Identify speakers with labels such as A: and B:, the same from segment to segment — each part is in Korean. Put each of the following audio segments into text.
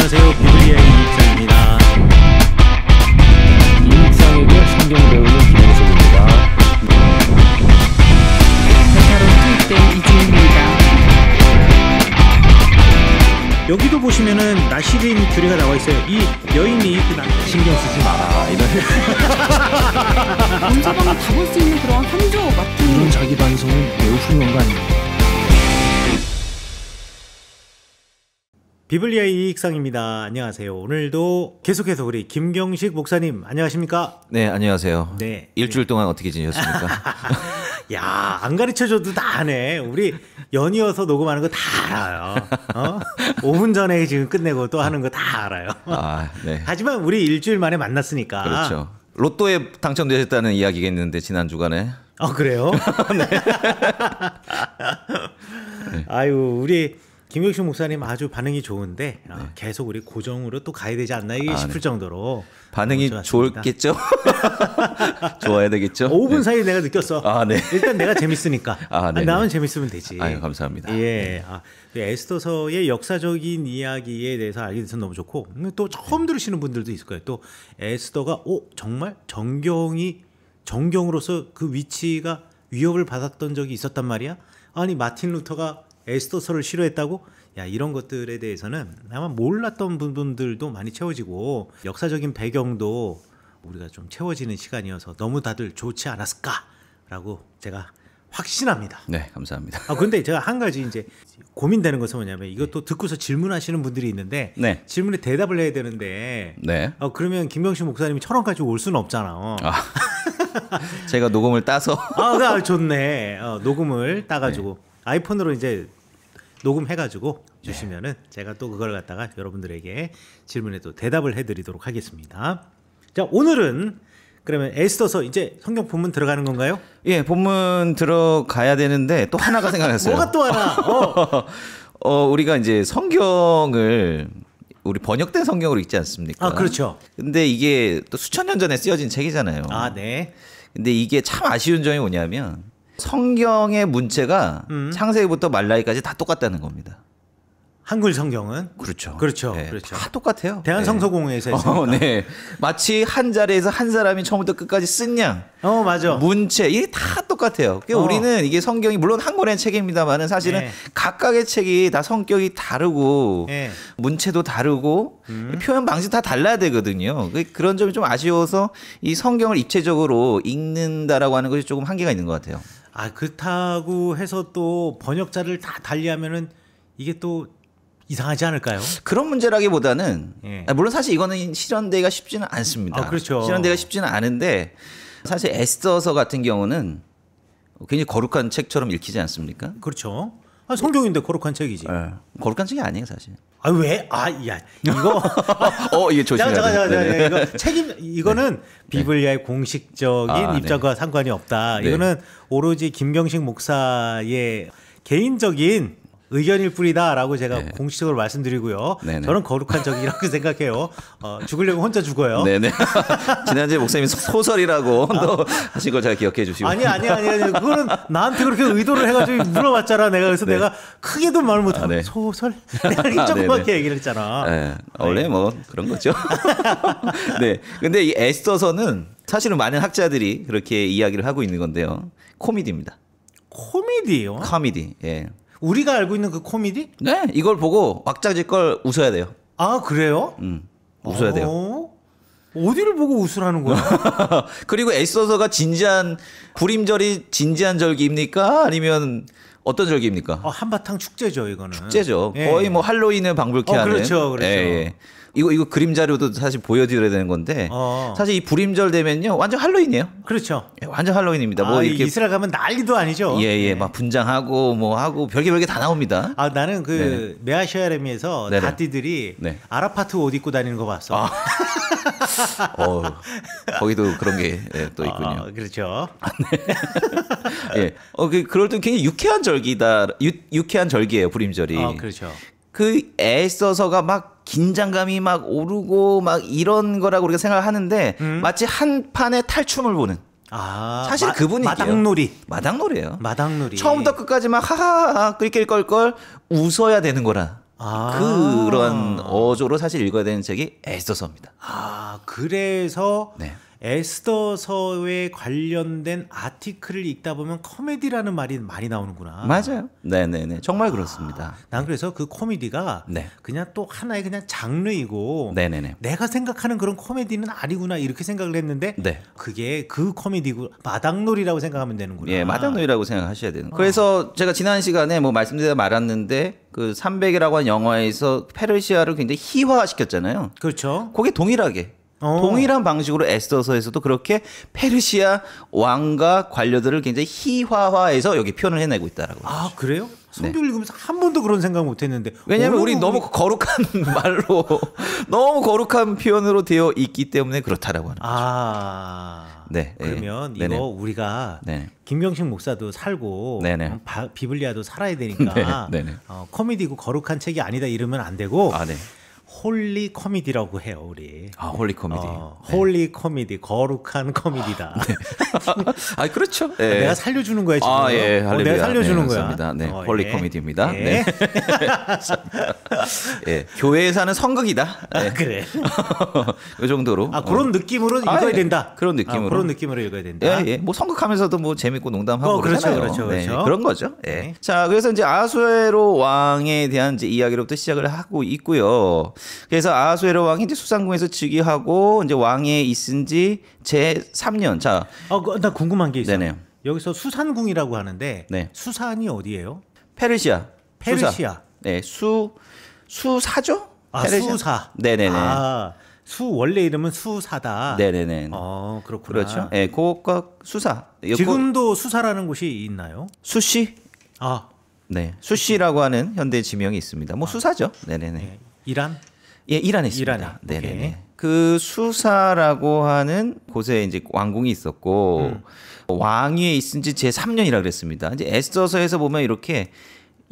A: 안녕하세요 비블리아의 이입상입니다 입상에게 성경배우는 김영석입니다 베타로 투입된 이지입니다 여기도 보시면은 나시린 규리가 나와 있어요 이 여인이 그 신경 쓰지 마 이런
B: 남자방은 다볼 수 있는 그런 한조 같은
A: 이런 자기 반성은 매우 훌륭한 거 아닙니까 비블리아의 이익상입니다. 안녕하세요. 오늘도 계속해서 우리 김경식 목사님 안녕하십니까?
B: 네, 안녕하세요. 네. 일주일 동안 어떻게 지내셨습니까?
A: 야, 안 가르쳐줘도 다 아네. 우리 연이어서 녹음하는 거 다 알아요. 어? 5분 전에 지금 끝내고 또 하는 거 다 알아요.
B: 아, 네.
A: 하지만 우리 일주일 만에 만났으니까. 그렇죠.
B: 로또에 당첨되셨다는 이야기가 있는데 지난 주간에.
A: 아, 그래요? 네. 아유, 우리 김용식 목사님 아주 반응이 좋은데 아, 네. 어, 계속 우리 고정으로 또 가야 되지 않나 아, 싶을 네. 정도로 반응이 좋겠죠? 좋아야 되겠죠? 5분 네. 사이에 내가 느꼈어. 아, 네. 일단 내가 재밌으니까. 아, 네. 아, 나만 네. 재밌으면 되지. 아 감사합니다. 예. 네. 아, 그 에스더서의 역사적인 이야기에 대해서 알게 돼서 너무 좋고 또 처음 들으시는 분들도 있을 거예요. 또 에스더가 오 어, 정말 정경이 정경으로서 그 위치가 위협을 받았던 적이 있었단 말이야. 아니 마틴 루터가 에스더서를 싫어했다고? 야 이런 것들에 대해서는 아마 몰랐던 부분들도 많이 채워지고 역사적인 배경도 우리가 좀 채워지는 시간이어서 너무 다들 좋지 않았을까라고 제가 확신합니다.
B: 네, 감사합니다. 아
A: 근데 제가 한 가지 이제 고민되는 것은 뭐냐면 이것도 네. 듣고서 질문하시는 분들이 있는데 네. 질문에 대답을 해야 되는데 네. 어, 그러면 김병식 목사님이 철원까지 올 수는 없잖아. 요 아, 제가 녹음을 따서 아, 네, 아 좋네. 어, 녹음을 따가지고 네. 아이폰으로 이제 녹음해가지고 네. 주시면은 제가 또 그걸 갖다가 여러분들에게 질문에 또 대답을 해드리도록 하겠습니다. 자 오늘은
B: 그러면 에스더서 이제 성경 본문 들어가는 건가요? 예, 본문 들어가야 되는데 또 하나가 생각났어요. 뭐가 또 하나? 어. 어, 우리가 이제 성경을 우리 번역된 성경으로 읽지 않습니까? 아, 그렇죠. 근데 이게 또 수천 년 전에 쓰여진 책이잖아요. 아, 네. 근데 이게 참 아쉬운 점이 뭐냐면 성경의 문체가 음. 창세기부터 말라기까지 다 똑같다는 겁니다. 한글 성경은 그렇죠. 그렇죠. 네, 그렇죠. 다 똑같아요. 대한성서공회에서 네. 어, 네. 마치 한 자리에서 한 사람이 처음부터 끝까지 쓴 양. 어, 맞아. 문체 이게 다 똑같아요. 그러니까 어. 우리는 이게 성경이 물론 한글의 책입니다만은 사실은 네. 각각의 책이 다 성격이 다르고 네. 문체도 다르고 음. 표현 방식 다 달라야 되거든요. 그 그런 점이 좀 아쉬워서 이 성경을 입체적으로 읽는다라고 하는 것이 조금 한계가 있는 것 같아요. 아 그렇다고
A: 해서 또 번역자를 다 달리하면은 이게 또 이상하지 않을까요?
B: 그런 문제라기보다는 예. 아, 물론 사실 이거는 실현되기가 쉽지는 않습니다. 아, 그렇죠. 실현되기가 쉽지는 않은데 사실 에스더서 같은 경우는 굉장히 거룩한 책처럼 읽히지 않습니까? 그렇죠. 아, 성경인데 거룩한 책이지. 네. 거룩한 책이 아니에요 사실. 아 왜?
A: 아 야 이거 어 이게 조심해야 돼. 잠깐 잠깐 이거 책임 이거는 네. 비블리아의 공식적인 아, 네. 입장과 상관이 없다. 네. 이거는 오로지 김경식 목사의 개인적인 의견일 뿐이다라고 제가 네. 공식적으로 말씀드리고요. 네네. 저는 거룩한 적이라고 생각해요. 어, 죽으려면 혼자 죽어요.
B: 네네. 지난주에 목사님 소설이라고 아. 하신 걸 잘 기억해 주시고. 아니 아니 아니 아니. 그거는 나한테 그렇게 의도를 해가지고 물어봤잖아. 내가 그래서 네. 내가
A: 크게도 말 못하고 아, 네. 소설
B: 아, 내가 조그밖에 얘기를 했잖아. 네. 원래 네. 뭐 그런 거죠. 네. 근데 이 에스더서는 사실은 많은 학자들이 그렇게 이야기를 하고 있는 건데요. 코미디입니다. 코미디요? 코미디. 예. 우리가 알고 있는 그 코미디? 네, 이걸 보고 왁자지껄 웃어야 돼요. 아 그래요? 음, 웃어야 어... 돼요. 어디를 보고 웃으라는 거야? 그리고 애써서가 진지한 불임절이 진지한 절기입니까? 아니면 어떤 절기입니까? 어, 한바탕 축제죠 이거는. 축제죠. 예. 거의 예. 뭐 할로윈을 방불케 어, 하는. 그렇죠, 그렇죠. 예, 예. 이거 이거 그림자료도 사실 보여드려야 되는 건데 어. 사실 이 불임절 되면요 완전 할로윈이에요. 그렇죠. 예, 완전 할로윈입니다. 뭐 아, 뭐 이렇게 이스라엘 가면 난리도 아니죠. 예예, 예, 예 네. 막 분장하고 뭐 하고 별게 별게 다 나옵니다. 아 나는 그 네네.
A: 메아시아렘에서
B: 다띠들이
A: 네. 아라파트 옷 입고 다니는 거 봤어. 아. 어, 거기도
B: 그런 게또 예, 아,
A: 그렇죠. 아, 네, 있군요. 어,
B: 그렇죠. 예, 어 그, 그럴 때 굉장히 유쾌한 절기다, 유, 유쾌한 절기예요 불임절이. 어, 그렇죠. 그 애써서가 막 긴장감이 막 오르고 막 이런 거라고 우리가 생각하는데 음. 마치 한 판의 탈춤을 보는 아, 사실 그분이 마당놀이 마당놀이에요. 마당놀이 처음부터 끝까지 막 하하하 끌낄 걸걸 웃어야 되는 거라. 아. 그런 어조로 사실 읽어야 되는 책이 애써서입니다. 아 그래서 네.
A: 에스더서에 관련된 아티클을 읽다 보면 코미디라는 말이 많이 나오는구나. 맞아요.
B: 네네네. 네, 네. 정말 아, 그렇습니다.
A: 난 그래서 그 코미디가 네. 그냥 또 하나의 그냥 장르이고 네네네. 네, 내가 생각하는 그런 코미디는 아니구나 이렇게 생각을 했는데 네. 그게 그 코미디고 마당놀이라고 생각하면 되는구나.
B: 예, 마당놀이라고 생각하셔야 되는. 어. 그래서 제가 지난 시간에 뭐 말씀드려 말았는데 그 300이라고 한 영화에서 페르시아를 굉장히 희화시켰잖아요. 그렇죠. 그게 동일하게 어. 동일한 방식으로 에스더서에서도 그렇게 페르시아 왕과 관료들을 굉장히 희화화해서 여기 표현을 해내고 있다라고. 아 그래요? 성경
A: 네. 읽으면서 한 번도 그런 생각 못 했는데. 왜냐면 하 우리
B: 너무 거룩한 말로 너무 거룩한 표현으로 되어 있기 때문에 그렇다라고 하는 아. 거죠. 아. 네. 예. 그러면 네. 이거 네네.
A: 우리가 네네. 김경식 목사도 살고 음, 바, 비블리아도 살아야 되니까 네, 어, 코미디고 거룩한 책이 아니다 이러면 안 되고 아, 네. 홀리 코미디라고 해요 우리. 아 홀리 코미디. 어, 네. 홀리 코미디 거룩한 코미디다. 아, 네. 아 그렇죠.
B: 네. 내가 살려주는 거야 지금. 아 예, 어, 내가 살려주는 네, 거야. 네, 어, 홀리 예. 코미디입니다. 예. 네. 예, 교회에 사는 성극이다. 아, 네. 그래. 이 정도로. 아 그런 네. 느낌으로 아, 읽어야 예. 된다. 그런 아, 느낌으로. 그런 느낌으로 읽어야 된다. 예, 예. 뭐 성극하면서도 뭐 재밌고 농담하고 어, 그렇죠, 그렇죠, 그렇죠. 그런 거죠. 예. 자 그래서 이제 아수에로 왕에 대한 이제 이야기로부터 시작을 하고 있고요. 그래서 아하수에로 왕이 이제 수상궁에서 즉위하고 이제 왕에 있은 지제 3년. 자. 어, 그, 나 궁금한 게 있어요. 네네.
A: 여기서 수산궁이라고 하는데 네. 수산이 어디예요? 페르시아. 페르시아. 수사. 네, 수 수사죠? 아, 페르시아. 수사. 네, 네, 네. 아. 수 원래 이름은 수사다.
B: 네네네. 어 그렇구나. 그렇죠. 예, 네, 고가 수사. 예, 그 지금도 수사라는 곳이 있나요? 수시. 아, 네. 수시라고 하는 현대 지명이 있습니다. 뭐 아. 수사죠. 네네 네. 이란. 예, 이란에 있습니다. 네네네. 그 수사라고 하는 곳에 이제 왕궁이 있었고 음. 왕위에 있은 지 제3년이라 그랬습니다. 이제 에스더서에서 보면 이렇게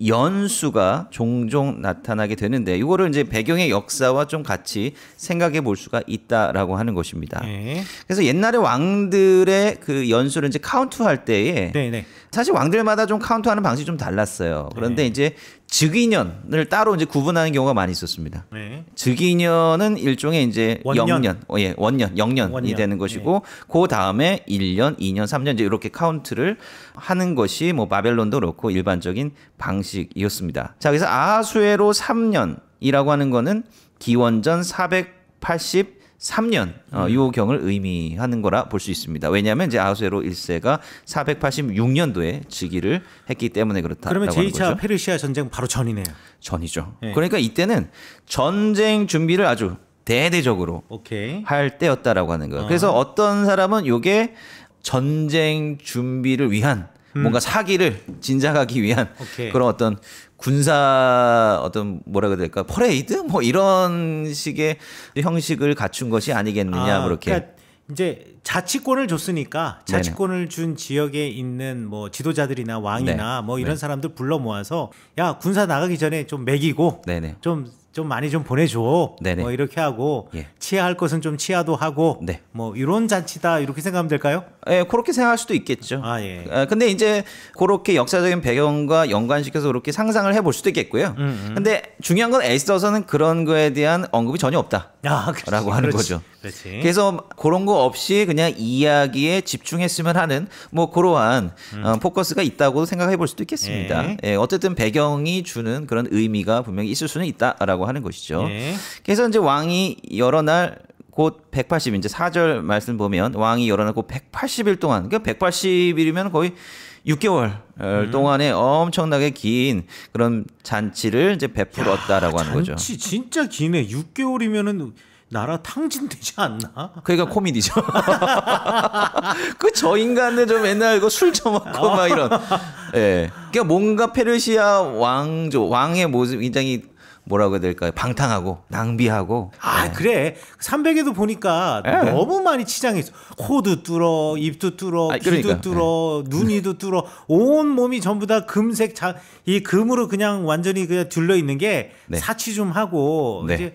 B: 연수가 종종 나타나게 되는데 이거를 이제 배경의 역사와 좀 같이 생각해 볼 수가 있다라고 하는 것입니다. 네. 그래서 옛날에 왕들의 그 연수를 이제 카운트할 때에 네네. 네. 사실 왕들마다 좀 카운트하는 방식이 좀 달랐어요. 그런데 네. 이제 즉위년을 따로 이제 구분하는 경우가 많이 있었습니다. 네. 즉위년은 일종의 이제 원년. 영년, 어, 예, 원년, 영년이 원년. 되는 것이고 네. 그 다음에 1년, 2년, 3년 이제 이렇게 카운트를 하는 것이 뭐 바벨론도 그렇고 일반적인 방식이었습니다. 자, 그래서 아수에로 3년이라고 하는 거는 기원전 480 3년 어, 요 음. 경을 의미하는 거라 볼 수 있습니다. 왜냐하면 이제 아하수에로 1세가 486년도에 즉위를 했기 때문에 그렇다. 그러면 제2차 페르시아 전쟁 바로 전이네요. 전이죠. 네. 그러니까 이때는 전쟁 준비를 아주 대대적으로 오케이. 할 때였다라고 하는 거예요. 그래서 어. 어떤 사람은 요게 전쟁 준비를 위한 뭔가 음. 사기를 진작하기 위한 오케이. 그런 어떤 군사 어떤 뭐라 그래야 될까 퍼레이드 뭐 이런 식의 형식을 갖춘 것이 아니겠느냐 아, 그렇게 뭐 그러니까
A: 이제 자치권을 줬으니까 자치권을 네네. 준 지역에 있는 뭐 지도자들이나 왕이나 네. 뭐 이런 네. 사람들 불러 모아서 야 군사 나가기 전에 좀 매기고 네네. 좀좀 많이 좀 보내줘. 네네. 뭐 이렇게 하고 예. 치아할 것은 좀 치아도 하고 네. 뭐 이런 잔치다
B: 이렇게 생각하면 될까요? 예, 그렇게 생각할 수도 있겠죠. 아 예. 아, 근데 이제 그렇게 역사적인 배경과 연관시켜서 그렇게 상상을 해볼 수도 있겠고요. 음음. 음. 근데 중요한 건에스더서는 그런 거에 대한 언급이 전혀 없다라고 아, 하는 그렇지. 거죠. 그렇지. 그래서 그런 거 없이 그냥 이야기에 집중했으면 하는 뭐 그러한 음. 어, 포커스가 있다고 생각해볼 수도 있겠습니다. 예. 예, 어쨌든 배경이 주는 그런 의미가 분명히 있을 수는 있다라고. 하는 것이죠. 예. 그래서 이제 왕이 여러 날 곧 180, 이제 4절 말씀 보면 왕이 여러 날 곧 180일 동안, 그러니까 180일이면 거의 6개월 어, 음. 동안에 엄청나게 긴 그런 잔치를 이제 베풀었다라고 야, 하는 거죠. 잔치 진짜
A: 기네. 6개월이면은 나라 탕진되지 않나?
B: 그러니까 코미디죠. 그 저 인간은 좀 맨날 이거 술 처먹고 막 이런. 예. 네. 그러니까 뭔가 페르시아 왕조 왕의 모습 굉장히 뭐라고 해야 될까요? 방탕하고 낭비하고. 아 네. 그래. 300에도 보니까 네. 너무 많이 치장했어.
A: 코도 뚫어, 입도 뚫어, 아, 귀도 그러니까. 뚫어, 네. 눈이도 뚫어. 온 몸이 전부 다 금색 자, 이 금으로 그냥 완전히 그냥 둘러 있는 게 네. 사치 좀 하고 네. 이제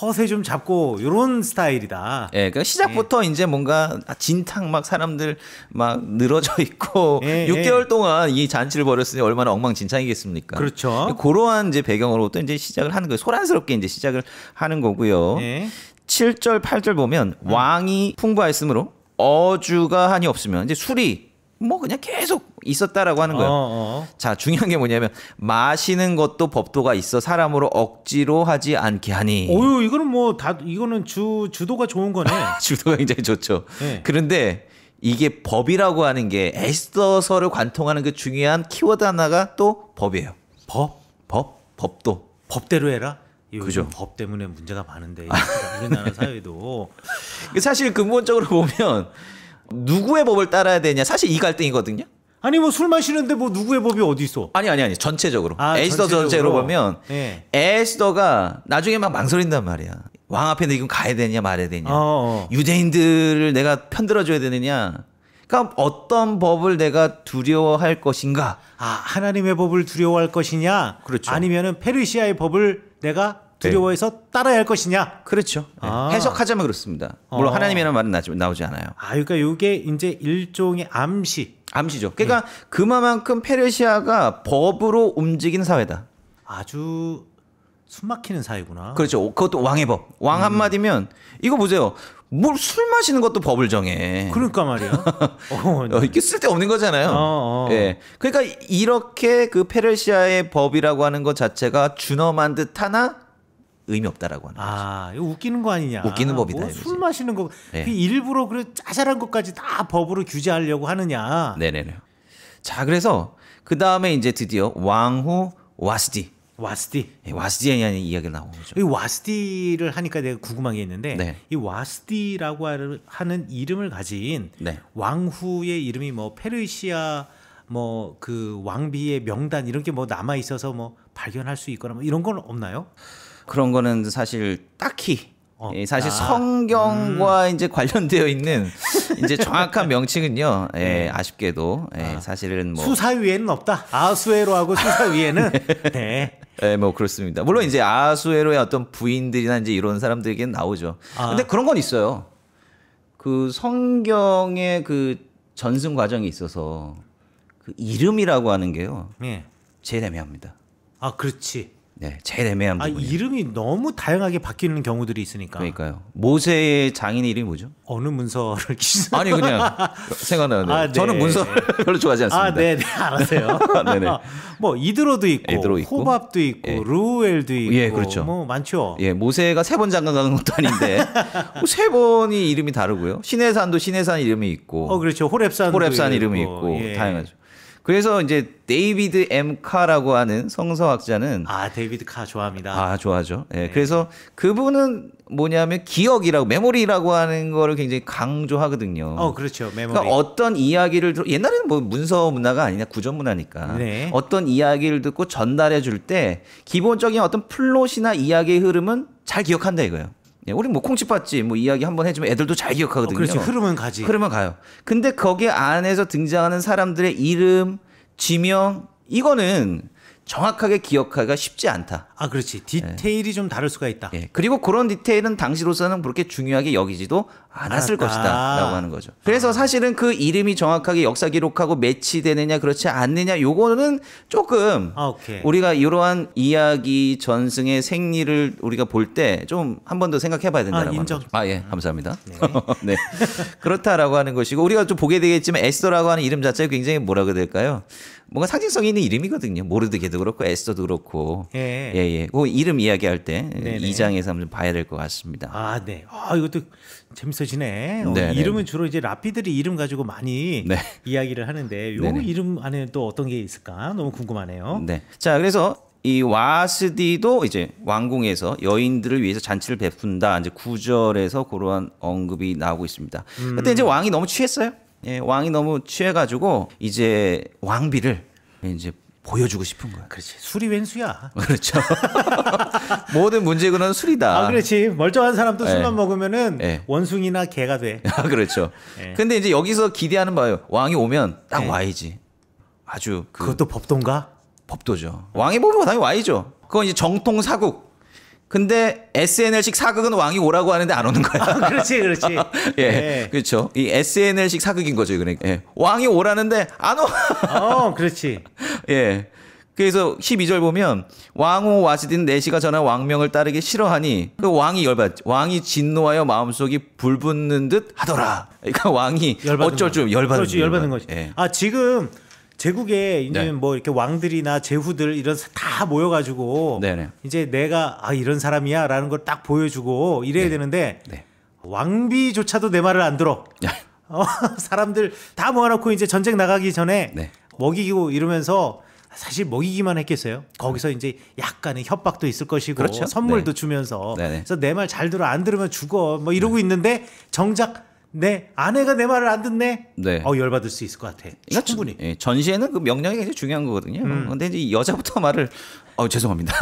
B: 허세 좀 잡고 요런 스타일이다. 예, 그러니까 시작부터 예. 이제 뭔가 진탕 막 사람들 막 늘어져 있고 예, 6개월 예. 동안 이 잔치를 벌였으니 얼마나 엉망진창이겠습니까? 그렇죠. 그러한 이제 배경으로부터 이제 시작을 하는 거예요. 소란스럽게 이제 시작을 하는 거고요. 예. 7절, 8절 보면 음. 왕이 풍부하였으므로 어주가 한이 없으면 이제 술이 뭐 그냥 계속 있었다라고 하는 거예요. 어, 어. 자, 중요한 게 뭐냐면 마시는 것도 법도가 있어 사람으로 억지로 하지 않게 하니. 어유, 이거는 뭐 다 이거는 주 주도가 좋은 거네. 주도가 굉장히 좋죠. 네. 그런데 이게 법이라고 하는 게 에스더서를 관통하는 그 중요한 키워드 하나가 또 법이에요. 법, 법, 법도. 법대로 해라. 그죠. 법 때문에 문제가 많은데 우리나라 사회도 그 사실 근본적으로 보면 누구의 법을 따라야 되냐 사실 이 갈등이거든요. 아니 뭐 술 마시는데 뭐 누구의 법이 어디 있어? 아니 아니 아니 전체적으로 아, 에스더 전체로 적으 보면 네. 예. 에스더가 나중에 막 망설인단 말이야. 왕 앞에 내가 가야 되냐 말아야 되냐 어어. 어. 유대인들을 내가 편들어줘야 되느냐 그러니까 어떤 법을 내가 두려워할 것인가 아
A: 하나님의 법을 두려워할 것이냐 그렇죠. 아니면은 페르시아의 법을 내가 두려워해서 네.
B: 따라야 할 것이냐 그렇죠 네. 아. 해석하자면 그렇습니다 물론 어. 하나님이라는 말은 나오지 않아요 아 그러니까 이게 이제 일종의 암시 암시죠. 그러니까 음. 그만큼 페르시아가 법으로 움직인 사회다.
A: 아주 숨막히는 사회구나. 그렇죠.
B: 그것도 왕의 법. 왕 음. 한마디면 이거 보세요. 뭘 술 마시는 것도 법을 정해. 그러니까 말이야. 어, 이게 쓸데없는 거잖아요. 예. 어, 어. 네. 그러니까 이렇게 그 페르시아의 법이라고 하는 것 자체가 준엄한 듯 하나 의미 없다라고 하는 거죠. 아, 이거 웃기는 거 아니냐. 웃기는 법이다.
A: 뭐술 마시는 거, 네. 그 일부러 그래 짜잘한
B: 것까지 다 법으로 규제하려고 하느냐. 네네네. 자, 그래서 그 다음에 이제 드디어 왕후 와스디. 와스디. 네, 와스디에 대한 이야기가 나온 거죠. 이
A: 와스디를 하니까 내가 궁금한 게 있는데 네. 이 와스디라고 하는 이름을 가진 네. 왕후의 이름이 뭐 페르시아 뭐 그 왕비의 명단 이런 게 뭐 남아 있어서 뭐 발견할 수 있거나 뭐 이런 건 없나요? 그런 거는
B: 사실 딱히 어. 예, 사실 아. 성경과 음. 이제 관련되어 있는 이제 정확한 명칭은요. 예, 네. 아쉽게도 예, 아. 사실은 뭐 수사
A: 위에는 없다.
B: 아수에로하고 수사 위에는 네. 네, 뭐 그렇습니다. 물론 이제 아수에로의 어떤 부인들이나 이제 이런 사람들에게 나오죠. 아. 근데 그런 건 있어요. 그 성경의 그 전승 과정에 있어서 그 이름이라고 하는 게요. 예. 제일 애매합니다.
A: 아, 그렇지. 네,
B: 제일 애매한 아, 부분이 이름이 너무 다양하게
A: 바뀌는 경우들이 있으니까. 그러니까요. 모세의 장인의 이름이 뭐죠? 어느 문서를 기준? 아니 그냥 생각나는데 아, 네. 저는 문서 별로 좋아하지 않습니다. 아, 네, 네 알았어요. 네네. 아, 네.
B: 뭐 이드로도 있고, 이드로 있고 호밥도 있고, 예. 루엘도 있고, 예, 그렇죠. 뭐 많죠. 예, 모세가 세 번 장가 가는 것도 아닌데 뭐세 번이 이름이 다르고요. 신해산도 신해산 이름이 있고, 어, 그렇죠. 호랩산 호랩산 이름이 있고, 있고 예. 다양하죠. 그래서 이제 데이비드 M 카라고 하는 성서학자는 아 데이비드 카 좋아합니다. 아 좋아하죠. 예, 네. 그래서 그분은 뭐냐면 기억이라고 메모리라고 하는 거를 굉장히 강조하거든요. 어
A: 그렇죠 메모리. 그러니까
B: 어떤 이야기를 들어 옛날에는 뭐 문서 문화가 아니냐 구전 문화니까 네. 어떤 이야기를 듣고 전달해 줄 때 기본적인 어떤 플롯이나 이야기의 흐름은 잘 기억한다 이거예요. 예, 우리 뭐 콩집 봤지 뭐 이야기 한번 해주면 애들도 잘 기억하거든요. 어, 그렇지 흐름은 가지. 흐름은 가요. 근데 거기 안에서 등장하는 사람들의 이름, 지명 이거는 정확하게 기억하기가 쉽지 않다. 아, 그렇지. 디테일이 예. 좀 다를 수가 있다. 예. 그리고 그런 디테일은 당시로서는 그렇게 중요하게 여기지도 않았을 것이다라고 하는 거죠. 그래서 사실은 그 이름이 정확하게 역사 기록하고 매치되느냐 그렇지 않느냐 요거는 조금 아, 우리가 이러한 이야기 전승의 생리를 우리가 볼 때 좀 한 번 더 생각해 봐야 아, 된다라고 아, 아예 감사합니다. 네. 네. 그렇다라고 하는 것이고 우리가 좀 보게 되겠지만 에스더라고 하는 이름 자체가 굉장히 뭐라 고래야 될까요? 뭔가 상징성 있는 이름이거든요. 모르드게도 그렇고 에스더도 그렇고. 예. 예, 예. 그 이름 이야기할 때 네네. 2장에서 한번 봐야 될 것 같습니다.
A: 아, 네. 아, 이것도 재밌어지네. 어, 네, 네, 이름은 네. 주로 이제 라피들이 이름 가지고 많이 네. 이야기를 하는데 요네 이름 안에 또 어떤 게 있을까? 너무 궁금하네요.
B: 네. 자, 그래서 이 와스디도 이제 왕궁에서 여인들을 위해서 잔치를 베푼다. 이제 구절에서 그러한 언급이 나오고 있습니다. 음. 그때 이제 왕이 너무 취했어요. 예, 왕이 너무 취해가지고 이제 왕비를 이제 보여주고 싶은 거야. 그렇지.
A: 술이 웬수야.
B: 그렇죠. 모든 문제의 근원 술이다. 아,
A: 그렇지. 멀쩡한 사람도 예. 술만 먹으면은 네. 원숭이나 개가 돼.
B: 아, 그렇죠. 네. 근데 이제 여기서 기대하는 바요. 왕이 오면 딱와이지 아주 그 그것도 법도인가? 법도죠. 왕이 보면 당연히 와이죠 그건 이제 정통 사국. 근데 SNL식 사극은 왕이 오라고 하는데 안 오는 거야. 아, 그렇지, 그렇지. 예, 네. 그렇죠. 이 SNL식 사극인 거죠, 그러니까. 예. 왕이 오라는데 안 오. 어, 그렇지. 예. 그래서 12절 보면 왕후 와시딘 내시가 전한 왕명을 따르기 싫어하니 그 왕이 열받 왕이 진노하여 마음속이 불붙는 듯 하더라. 그러니까 왕이 어쩔 줄열받는 거지. 열받은 거지. 예.
A: 아 지금 제국에 이제 네. 뭐 이렇게 왕들이나 제후들 이런 다 모여가지고 네네. 네. 이제 내가 아 이런 사람이야라는 걸 딱 보여주고 이래야 네. 되는데 네. 왕비조차도 내 말을 안 들어. 어, 사람들 다 모아놓고 이제 전쟁 나가기 전에. 네. 먹이고 이러면서 사실 먹이기만 했겠어요. 거기서 이제 약간의 협박도 있을 것이고 그렇죠? 선물도 네. 주면서 그래서 내 말 잘 들어 안 들으면 죽어 뭐 이러고 네. 있는데 정작 네, 아내가 내 말을 안 듣네.
B: 네. 어 열받을 수 있을 것 같아. 그러니까 충분히. 예, 전시에는 그 명령이 굉장히 중요한 거거든요. 음. 근데 이제 여자부터 말을 어 죄송합니다.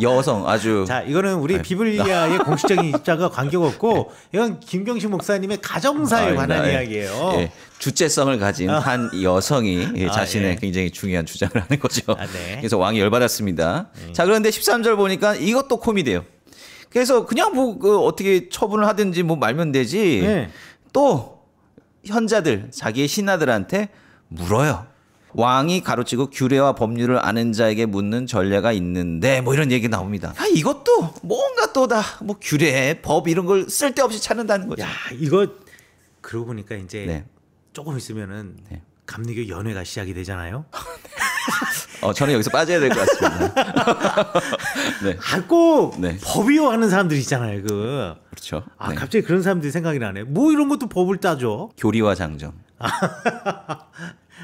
B: 여성 아주 자 이거는 우리 네.
A: 비블리아의 공식적인 입장과 관계가 없고 네. 이건 김경식 목사님의 가정사에 아, 관한 네. 이야기예요. 예.
B: 주체성을 가진 아. 한 여성이 아, 예, 자신의 아, 굉장히 중요한 주장을 하는 거죠. 아, 네. 그래서 왕이 열받았습니다. 음. 자 그런데 13절 보니까 이것도 코미디예요. 그래서 그냥 뭐그 어떻게 처분을 하든지 뭐 말면 되지. 네. 또 현자들 자기의 신하들한테 물어요. 왕이 가로치고 규례와 법률을 아는 자에게 묻는 전례가 있는데 뭐 이런 얘기 나옵니다. 아, 이것도 뭔가 또다 뭐 규례, 법 이런 걸 쓸데없이 찾는다는 거죠. 야 이거 그러고 보니까
A: 이제 네. 조금 있으면은 네. 감리교 연회가 시작이 되잖아요. 네.
B: 어, 저는 여기서 빠져야 될 것 같습니다. 네. 아꼭 네.
A: 법이요 하는 사람들 이 있잖아요. 그 그렇죠. 아 네. 갑자기 그런 사람들이 생각이 나네. 뭐 이런 것도 법을 따져.
B: 교리와 장정.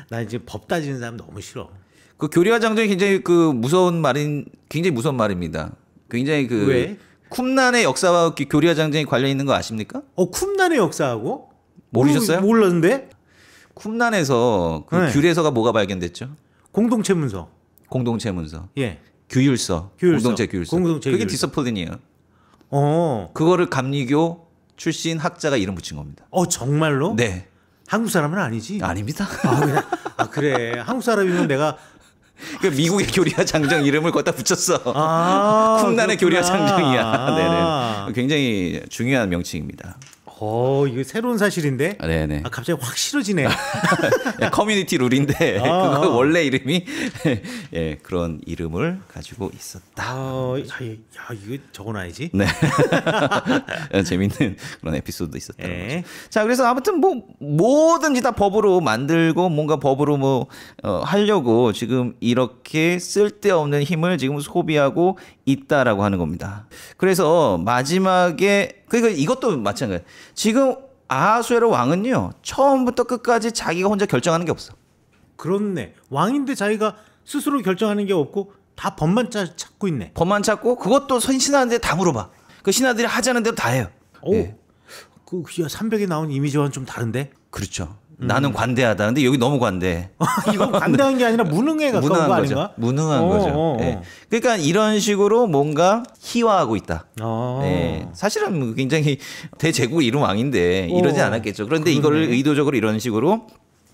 B: 나 이제 법 따지는
A: 사람 너무 싫어.
B: 그 교리와 장정이 굉장히 그 무서운 말인 굉장히 무서운 말입니다. 굉장히 그 왜? 쿰난의 역사와 그 교리와 장정이 관련 있는 거 아십니까? 어 쿰난의 역사하고 모르셨어요? 모르, 몰랐는데. 쿰난에서 그 네. 귤에서가 뭐가 발견됐죠? 공동체 문서. 공동체 문서. 예. 규율서. 규율서. 공동체 규율서. 공동체 그게 디서플린이에요. 어. 그거를 감리교 출신 학자가 이름 붙인 겁니다. 어 정말로?
A: 네. 한국 사람은 아니지? 아닙니다. 아, 그냥, 아 그래. 한국 사람이면 내가 그러니까 미국의 교리와 장정 이름을 거기다 붙였어. 아, 쿰난의 교리와 장정이야. 네네.
B: 네. 굉장히 중요한 명칭입니다.
A: 어, 이거 새로운 사실인데? 아, 네네. 아, 갑자기 확 싫어지네.
B: 예, 커뮤니티 룰인데, 아, 그거 아. 원래 이름이, 예, 그런 이름을 가지고 있었다.
A: 아, 야, 아, 예. 야, 이거 적어놔야지. 네.
B: 예, 재밌는 그런 에피소드도 있었다 자, 그래서 아무튼 뭐, 뭐든지 다 법으로 만들고 뭔가 법으로 뭐, 어, 하려고 지금 이렇게 쓸데없는 힘을 지금 소비하고 있다라고 하는 겁니다. 그래서 마지막에 그러니까 이것도 마찬가지. 지금 아하수에로 왕은요 처음부터 끝까지 자기가 혼자 결정하는 게 없어. 그렇네. 왕인데 자기가
A: 스스로 결정하는 게 없고 다 법만 짜, 찾고 있네. 법만 찾고 그것도 선신하는데 다 물어봐. 그 신하들이 하자는 대로 다 해요. 오, 예. 그 300에 나온 이미지와는 좀 다른데?
B: 그렇죠. 음. 나는 관대하다. 근데 여기 너무 관대.
A: 이건 관대한 게 아니라 무능에 가까운 무거 아닌가? 무능한 어, 거죠. 어, 어. 예.
B: 그러니까 이런 식으로 뭔가 희화하고 있다. 아. 예. 사실은 굉장히 대제국 이름 왕인데 이러지 어. 않았겠죠. 그런데 이걸 의도적으로 이런 식으로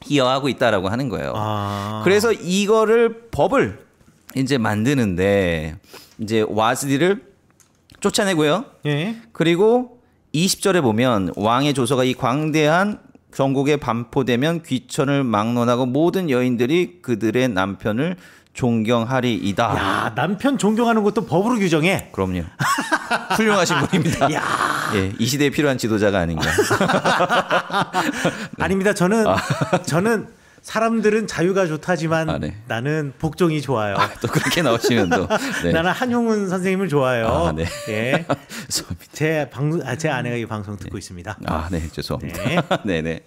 B: 희화하고 있다라고 하는 거예요. 아. 그래서 이거를 법을 이제 만드는데 이제 와스디를 쫓아내고요. 예. 그리고 20절에 보면 왕의 조서가 이 광대한 전국에 반포되면 귀천을 막론하고 모든 여인들이 그들의 남편을 존경하리이다. 야, 남편 존경하는 것도 법으로 규정해. 그럼요. 훌륭하신 분입니다. 야. 예, 이 시대에 필요한 지도자가 아닌가. 네.
A: 아닙니다. 저는 아. 저는 사람들은 자유가 좋다지만 아, 네. 나는 복종이 좋아요. 아, 또
B: 그렇게 나오시면 또 네. 나는
A: 한용운 선생님을 좋아요 아, 네. 예. 제 방, 아, 제 아내가 이 방송 듣고 네. 있습니다. 아,
B: 네, 죄송합니다. 네. 네, 네.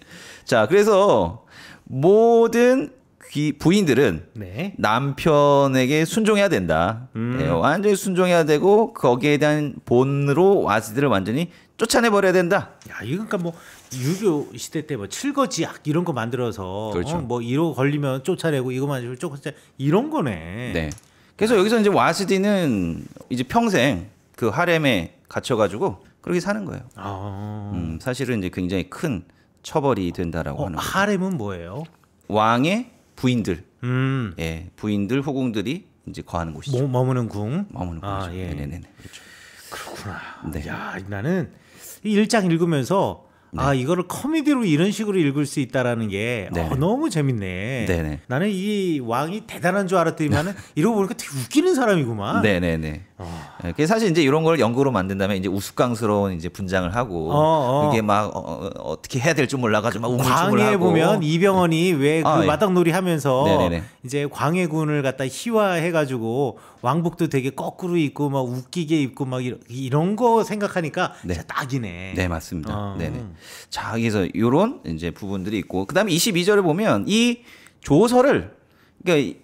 B: 자, 그래서 모든 귀, 부인들은 네. 남편에게 순종해야 된다. 음. 네, 완전히 순종해야 되고 거기에 대한 본으로 와지들을 완전히 쫓아내버려야 된다. 야, 이러니까 뭐 유교 시대 때 뭐
A: 칠거지약 이런 거 만들어서 그렇죠. 어, 뭐 이러 걸리면 쫓아내고 이거만 쫓아내 이런
B: 거네. 네. 그래서 여기서 이제 와스디는 이제 평생 그 하렘에 갇혀가지고 그렇게 사는 거예요. 아... 음, 사실은 이제 굉장히 큰 처벌이 된다라고 어, 하는. 거죠.
A: 하렘은 뭐예요?
B: 왕의 부인들. 음. 예, 부인들 호궁들이 이제 거하는 곳이죠. 뭐,
A: 머, 무는 궁. 머무는 궁. 아, 예.
B: 네네네. 네, 네, 네, 그렇죠.
A: 그렇구나. 네. 야, 나는 일장 읽으면서 아, 네. 아 이거를 코미디로 이런 식으로 읽을 수 있다라는 게 어, 너무 재밌네. 네네. 나는 이 왕이 대단한 줄 알았더니만은 이러고 보니까 되게 웃기는 사람이구만.
B: 네네네. 그 사실 이제 이런 걸 연구로 만든다면 이제 우스꽝스러운 이제 분장을 하고 어, 어. 이게 막 어, 어 떻게 해야 될지 몰라가지고 막 우물쭈물하고 보면
A: 이병헌이 왜그 아, 예. 마당놀이 하면서 이제 광해군을 갖다 희화해가지고 왕복도 되게 거꾸로 입고 막 웃기게 입고 막 이런 거 생각하니까 네. 딱이네. 네
B: 맞습니다. 어. 네네. 자 그래서 이런 이제 부분들이 있고 그다음에 22절을 보면 이 조서를 그러니까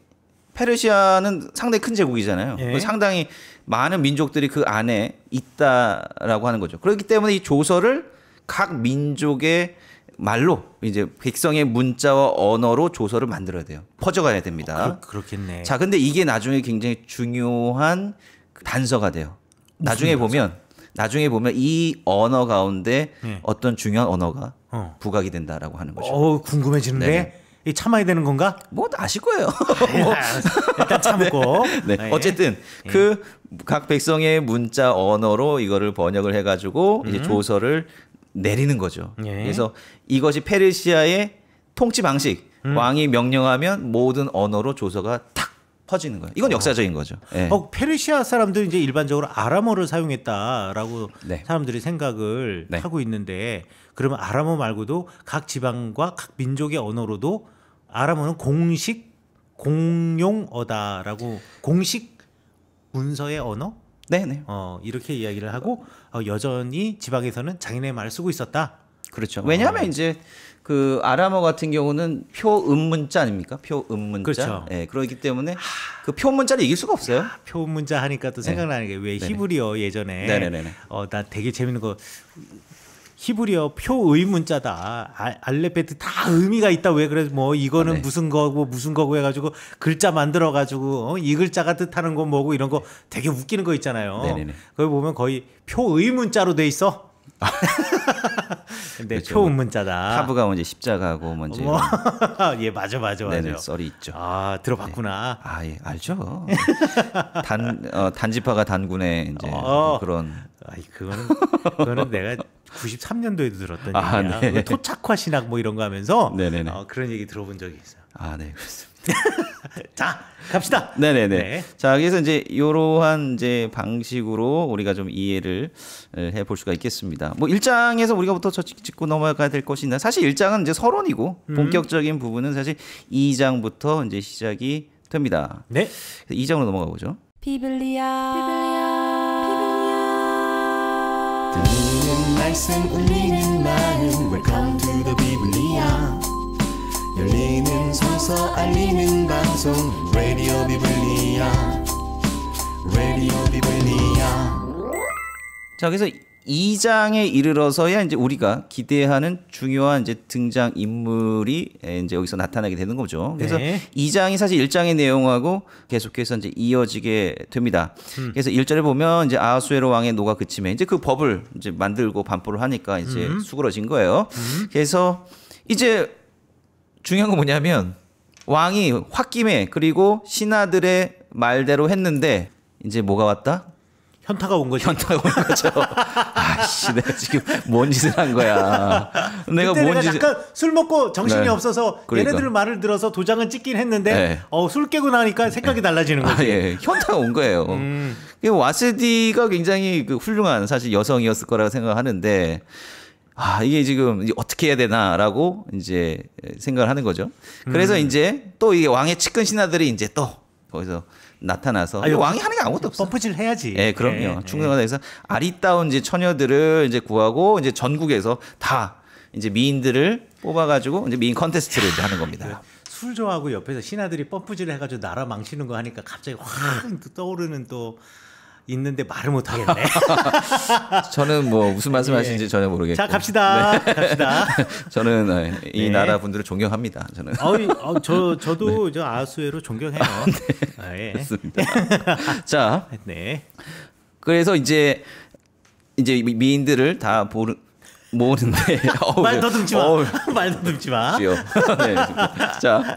B: 페르시아는 상당히 큰 제국이잖아요. 예. 상당히 많은 민족들이 그 안에 있다라고 하는 거죠. 그렇기 때문에 이 조서를 각 민족의 말로 이제 백성의 문자와 언어로 조서를 만들어야 돼요. 퍼져가야 됩니다. 어,
A: 그렇, 겠네
B: 자, 근데 이게 나중에 굉장히 중요한 단서가 돼요. 나중에 보면 나중에 보면 이 언어 가운데 네. 어떤 중요한 언어가 어. 부각이 된다라고 하는 거죠.
A: 어, 궁금해지는데. 네네. 이 참아야 되는 건가? 뭐 아실 거예요. 아,
B: 예, 뭐. 일단 참고. 네. 네. 네. 어쨌든 예. 그각 백성의 문자 언어로 이거를 번역을 해가지고 음. 이제 조서를 내리는 거죠. 예. 그래서 이것이 페르시아의 통치 방식. 음. 왕이 명령하면 모든 언어로 조서가 탁 퍼지는 거예요. 이건 어. 역사적인 거죠. 네. 어, 페르시아 사람들은 이제 일반적으로 아람어를 사용했다라고
A: 네. 사람들이 생각을 네. 하고 있는데 그러면 아람어 말고도 각 지방과 각 민족의 언어로도 아람어는 공식 공용어다라고 공식 문서의 언어 네네. 네. 어 이렇게 이야기를
B: 하고 어, 여전히 지방에서는 자기네 말을 쓰고 있었다. 그렇죠. 왜냐하면 어. 이제 그 아람어 같은 경우는 표음 문자 아닙니까? 표음 문자. 그렇죠. 예, 그렇기 때문에 하... 그 그표 문자를 이길 수가 없어요. 하... 아, 표 문자 하니까 또 생각나는 네. 게왜 네, 네. 히브리어 예전에 네네네
A: 어나 되게 재밌는 거 히브리어 표의 문자다. 알레페트다 의미가 있다. 왜 그래? 뭐 이거는 아, 네. 무슨 거고 무슨 거고 해가지고 글자 만들어 가지고 어? 이 글자가 뜻하는 거 뭐고 이런 거 되게 웃기는 거 있잖아요. 그걸 보면 거의 표의 문자로 돼 있어. 근데
B: 아. 네, 그렇죠. 표음 문자다. 타브가 먼저 십자가고 먼저. 뭐. 예 맞아 맞아 맞아. 썰이 있죠. 아 들어봤구나. 네.
A: 아예 알죠.
B: 단 어, 단지파가 단군의 이제 어, 그런. 아이
A: 그거는 그거는 내가 93년도에도 들었던 아, 얘기야. 네. 뭐 토착화 신학 뭐 이런
B: 거 하면서 네네네.
A: 어, 그런 얘기 들어본 적이 있어요.
B: 아, 네, 그렇습니다.
A: 자, 갑시다.
B: 네네네. 네. 자, 그래서 이제 이러한 이제 방식으로 우리가 좀 이해를 해볼 수가 있겠습니다. 뭐 일장에서 우리가 부터 저 짚고 넘어가야 될 것이 있나? 사실 일장은 이제 서론이고 음. 본격적인 부분은 사실 2장부터 이제 시작이 됩니다. 네. 이장으로 넘어가 보죠.
A: 비블리아. 비블리아. 날쌘 울리는 마음 Welcome to the 비블리아 열리는 서서 알리는 방송 Radio
B: 비블리아 Radio 비블리아 자 그래서 2장에 이르러서야 이제 우리가 기대하는 중요한 이제 등장 인물이 예, 이제 여기서 나타나게 되는 거죠. 그래서 네. 2장이 사실 1장의 내용하고 계속해서 이제 이어지게 됩니다. 음. 그래서 1절에 보면 이제 아수에로 왕의 노가 그치면 이제 그 법을 이제 만들고 반포를 하니까 이제 음. 수그러진 거예요. 음. 그래서 이제 중요한 건 뭐냐면 왕이 홧김에 그리고 신하들의 말대로 했는데 이제 뭐가 왔다? 현타가 온 거죠. 현타가 온 거죠. 아씨, 내가 지금 뭔 짓을 한 거야. 내가 뭔 내가 잠깐
A: 술 먹고 정신이 네. 없어서 그러니까. 얘네들 말을 들어서 도장은 찍긴 했는데, 네. 어, 술 깨고 나니까 생각이
B: 네. 달라지는 아, 거지. 아, 예. 현타가 온 거예요. 음. 와세디가 굉장히 그 훌륭한 사실 여성이었을 거라고 생각하는데, 아, 이게 지금 어떻게 해야 되나라고 이제 생각을 하는 거죠. 그래서 음. 이제 또 이게 왕의 측근 신하들이 이제 또 거기서 나타나서 아니 왕이 하는 게 아무것도 없어. 버프질 해야지. 예, 그럼요. 충성하에서 예, 예. 아리따운 이제 처녀들을 이제 구하고 이제 전국에서 다 이제 미인들을 뽑아가지고 이제 미인 컨테스트를 이제 하는 겁니다. 예.
A: 술 좋아하고 옆에서 신하들이 펌프질을 해가지고 나라 망치는 거 하니까 갑자기 확 떠오르는 또 있는데 말을 못 하겠네.
B: 저는 뭐 무슨 말씀하시는지 예. 전혀 모르겠고. 자 갑시다. 네. 갑시다. 저는 아, 이 네. 나라 분들을 존경합니다. 저는. 아유, 어, 저 저도
A: 네. 저 아수에로 존경해요. 아, 네. 아, 예. 습니다
B: 자. 네. 그래서 이제 이제 미인들을 다 보는 모으는데 말 더듬지 마.
A: 말 더듬지 마. 네. 자.